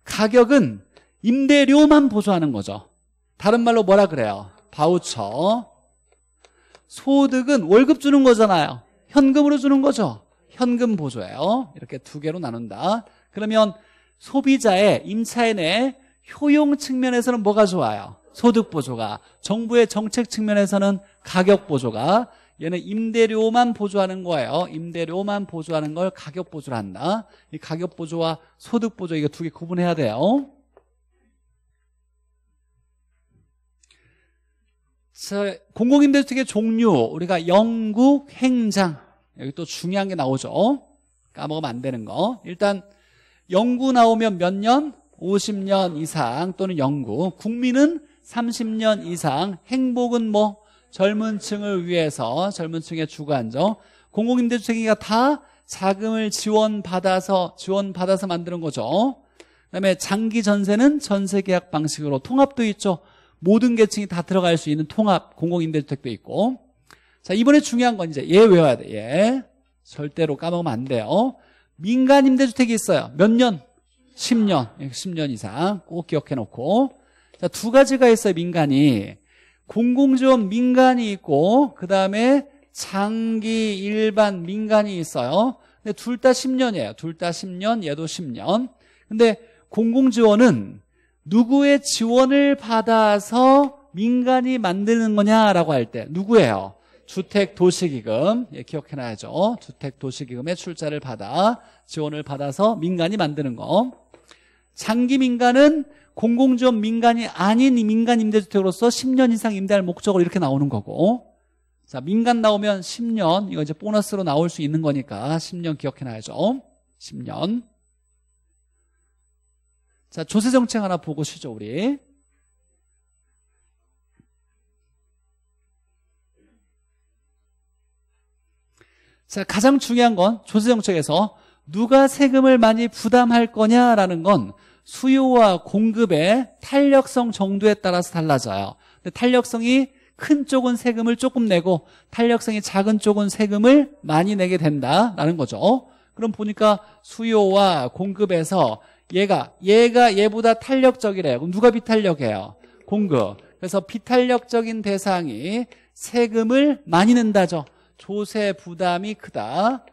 가격은 임대료만 보조하는 거죠 다른 말로 뭐라 그래요 바우처 소득은 월급 주는 거잖아요. 현금으로 주는 거죠. 현금 보조예요. 이렇게 두 개로 나눈다. 그러면 소비자의 임차인의 효용 측면에서는 뭐가 좋아요? 소득 보조가 정부의 정책 측면에서는 가격 보조가 얘는 임대료만 보조하는 거예요. 임대료만 보조하는 걸 가격 보조를 한다. 이 가격 보조와 소득 보조 이거 두 개 구분해야 돼요. 공공임대주택의 종류 우리가 영국 행장 여기 또 중요한 게 나오죠 까먹으면 안 되는 거 일단 영구 나오면 몇 년? 50년 이상 또는 영구 국민은 30년 이상 행복은 뭐 젊은 층을 위해서 젊은 층의 주거안정 공공임대주택이가 다 자금을 지원받아서 지원받아서 만드는 거죠 그다음에 장기 전세는 전세 계약 방식으로 통합도 있죠 모든 계층이 다 들어갈 수 있는 통합 공공임대주택도 있고 자 이번에 중요한 건 이제 예 외워야 돼 예. 절대로 까먹으면 안 돼요 민간 임대주택이 있어요 몇 년? 10년 10년 예, 이상 꼭 기억해 놓고 자 두 가지가 있어요 민간이 공공지원 민간이 있고 그 다음에 장기 일반 민간이 있어요 근데 둘 다 10년이에요 둘 다 10년 얘도 10년 근데 공공지원은 누구의 지원을 받아서 민간이 만드는 거냐라고 할 때 누구예요? 주택 도시기금 예, 기억해놔야죠. 주택 도시기금의 출자를 받아 지원을 받아서 민간이 만드는 거. 장기 민간은 공공지원 민간이 아닌 민간 임대주택으로서 10년 이상 임대할 목적으로 이렇게 나오는 거고. 자 민간 나오면 10년 이거 이제 보너스로 나올 수 있는 거니까 10년 기억해놔야죠. 10년. 자, 조세 정책 하나 보고 쉬죠, 우리. 자, 가장 중요한 건 조세 정책에서 누가 세금을 많이 부담할 거냐라는 건 수요와 공급의 탄력성 정도에 따라서 달라져요. 근데 탄력성이 큰 쪽은 세금을 조금 내고 탄력성이 작은 쪽은 세금을 많이 내게 된다라는 거죠. 그럼 보니까 수요와 공급에서 얘가 얘가 얘보다 탄력적이래요. 그럼 누가 비탄력해요? 공급. 그래서 비탄력적인 대상이 세금을 많이 낸다죠. 조세 부담이 크다.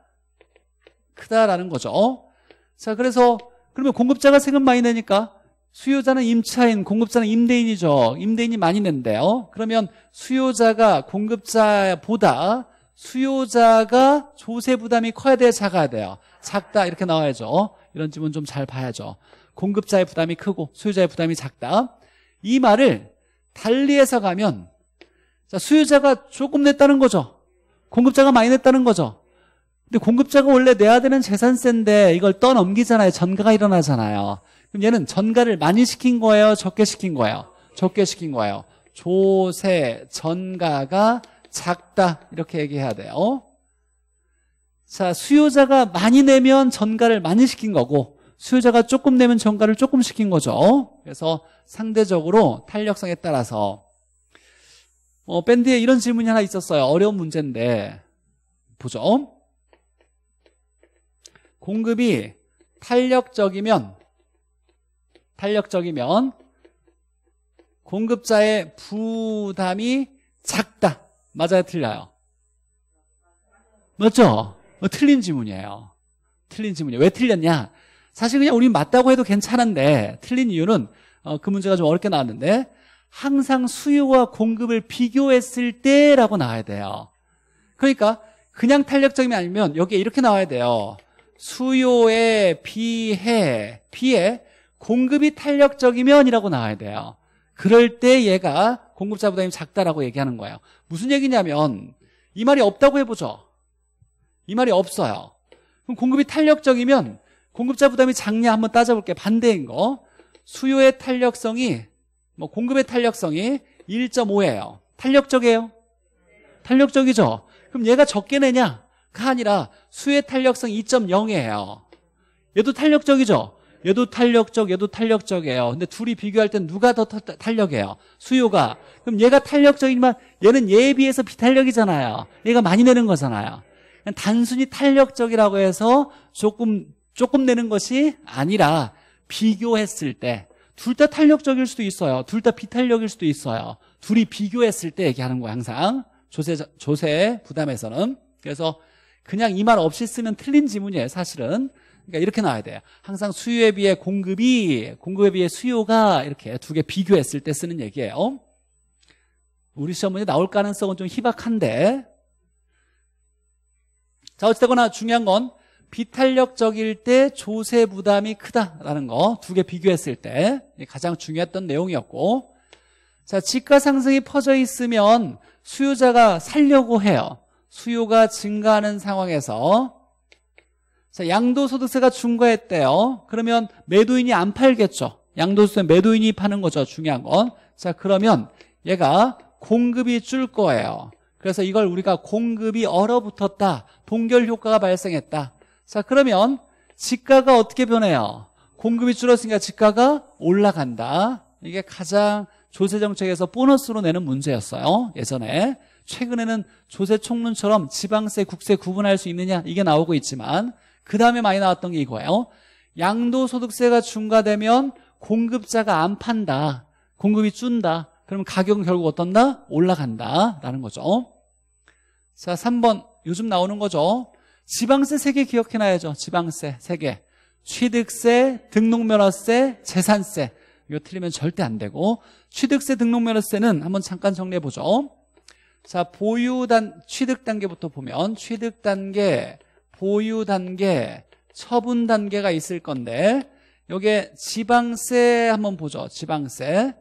크다라는 거죠. 자, 그래서 그러면 공급자가 세금 많이 내니까 수요자는 임차인, 공급자는 임대인이죠. 임대인이 많이 낸대요. 그러면 수요자가 공급자보다 수요자가 조세 부담이 커야 돼 작아야 돼요? 작다 이렇게 나와야죠. 이런 질문 좀 잘 봐야죠. 공급자의 부담이 크고 소유자의 부담이 작다. 이 말을 달리 해서가면 자, 수요자가 조금 냈다는 거죠. 공급자가 많이 냈다는 거죠. 근데 공급자가 원래 내야 되는 재산세인데 이걸 떠넘기잖아요. 전가가 일어나잖아요. 그럼 얘는 전가를 많이 시킨 거예요? 적게 시킨 거예요? 적게 시킨 거예요. 조세 전가가 작다 이렇게 얘기해야 돼요. 자, 수요자가 많이 내면 전가를 많이 시킨 거고 수요자가 조금 내면 전가를 조금 시킨 거죠. 그래서 상대적으로 탄력성에 따라서 어, 밴드에 이런 질문이 하나 있었어요. 어려운 문제인데 보죠. 공급이 탄력적이면 탄력적이면 공급자의 부담이 작다. 맞아요, 틀려요? 맞죠? 어, 틀린 지문이에요. 틀린 지문이에요. 왜 틀렸냐? 사실 그냥 우리 맞다고 해도 괜찮은데 틀린 이유는 어, 그 문제가 좀 어렵게 나왔는데 항상 수요와 공급을 비교했을 때라고 나와야 돼요. 그러니까 그냥 탄력적이 아니면 여기에 이렇게 나와야 돼요. 수요에 비해 비해 공급이 탄력적이면이라고 나와야 돼요. 그럴 때 얘가 공급자 부담이 작다라고 얘기하는 거예요. 무슨 얘기냐면 이 말이 없다고 해보죠. 이 말이 없어요. 그럼 공급이 탄력적이면 공급자 부담이 작냐 한번 따져볼게 요 반대인 거. 수요의 탄력성이 뭐 공급의 탄력성이 1.5예요. 탄력적이에요. 탄력적이죠. 그럼 얘가 적게 내냐가 아니라 수의 탄력성 2.0이에요. 얘도 탄력적이죠. 얘도 탄력적, 얘도 탄력적이에요. 근데 둘이 비교할 땐 누가 더탄력이에요 수요가. 그럼 얘가 탄력적이지만 얘는 얘에 비해서 비탄력이잖아요. 얘가 많이 내는 거잖아요. 단순히 탄력적이라고 해서 조금 조금 내는 것이 아니라 비교했을 때 둘 다 탄력적일 수도 있어요. 둘 다 비탄력일 수도 있어요. 둘이 비교했을 때 얘기하는 거야 항상 조세 조세 부담에서는 그래서 그냥 이 말 없이 쓰면 틀린 지문이에요 사실은 그러니까 이렇게 나와야 돼요 항상 수요에 비해 공급이 공급에 비해 수요가 이렇게 두 개 비교했을 때 쓰는 얘기예요 우리 시험 문제 나올 가능성은 좀 희박한데 자 어찌되거나 중요한 건 비탄력적일 때 조세 부담이 크다라는 거 두 개 비교했을 때 가장 중요했던 내용이었고 자지가 상승이 퍼져 있으면 수요자가 살려고 해요 수요가 증가하는 상황에서 자 양도소득세가 중과했대요 그러면 매도인이 안 팔겠죠 양도소득세 매도인이 파는 거죠 중요한 건 자 그러면 얘가 공급이 줄 거예요 그래서 이걸 우리가 공급이 얼어붙었다. 동결 효과가 발생했다. 자, 그러면 지가가 어떻게 변해요? 공급이 줄었으니까 지가가 올라간다. 이게 가장 조세 정책에서 보너스로 내는 문제였어요. 예전에. 최근에는 조세 총론처럼 지방세, 국세 구분할 수 있느냐 이게 나오고 있지만 그다음에 많이 나왔던 게 이거예요. 양도소득세가 중과되면 공급자가 안 판다. 공급이 준다. 그러면 가격은 결국 어떤다? 올라간다라는 거죠 자 3번 요즘 나오는 거죠 지방세 3개 기억해놔야죠 지방세 3개 취득세, 등록면허세, 재산세 이거 틀리면 절대 안 되고 취득세, 등록면허세는 한번 잠깐 정리해보죠 자 보유단 취득 단계부터 보면 취득 단계, 보유 단계, 처분 단계가 있을 건데 여기에 지방세 한번 보죠 지방세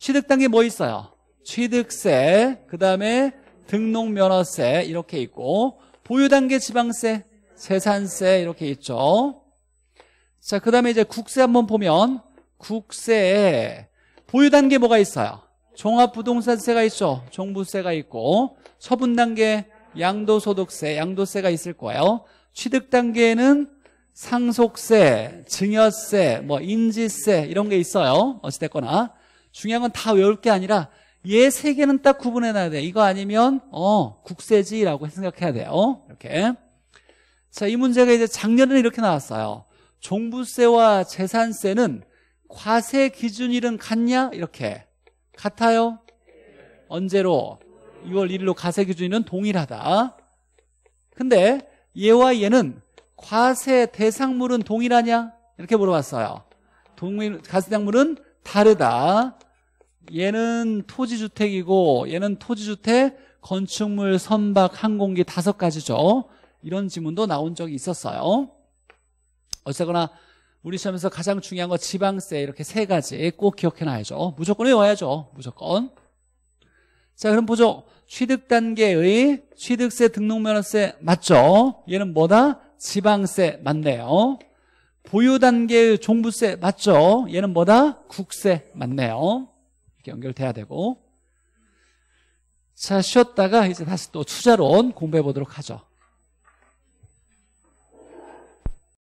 취득 단계 뭐 있어요? 취득세, 그 다음에 등록면허세 이렇게 있고 보유 단계 지방세, 재산세 이렇게 있죠. 자, 그 다음에 이제 국세 한번 보면 국세 보유 단계 뭐가 있어요? 종합부동산세가 있죠. 종부세가 있고 처분 단계 양도소득세, 양도세가 있을 거예요. 취득 단계에는 상속세, 증여세, 뭐 인지세 이런 게 있어요. 어찌됐거나 중요한 건 다 외울 게 아니라 얘 세 개는 딱 구분해 놔야 돼. 이거 아니면 어, 국세지라고 생각해야 돼요. 이렇게. 자, 이 문제가 이제 작년에 이렇게 나왔어요. 종부세와 재산세는 과세 기준일은 같냐? 이렇게. 같아요? 언제로? 6월 1일로 과세 기준일은 동일하다. 근데 얘와 얘는 과세 대상물은 동일하냐? 이렇게 물어봤어요. 동일 과세 대상물은 다르다. 얘는 토지주택이고 얘는 토지주택, 건축물, 선박, 항공기 다섯 가지죠. 이런 지문도 나온 적이 있었어요. 어쨌거나 우리 시험에서 가장 중요한 거 지방세 이렇게 세 가지 꼭 기억해놔야죠. 무조건 외워야죠. 무조건. 자 그럼 보죠. 취득 단계의 취득세 등록면허세 맞죠? 얘는 뭐다? 지방세 맞네요. 보유 단계의 종부세 맞죠? 얘는 뭐다? 국세 맞네요. 이렇게 연결돼야 되고 자 쉬었다가 이제 다시 또 투자론 공부해 보도록 하죠.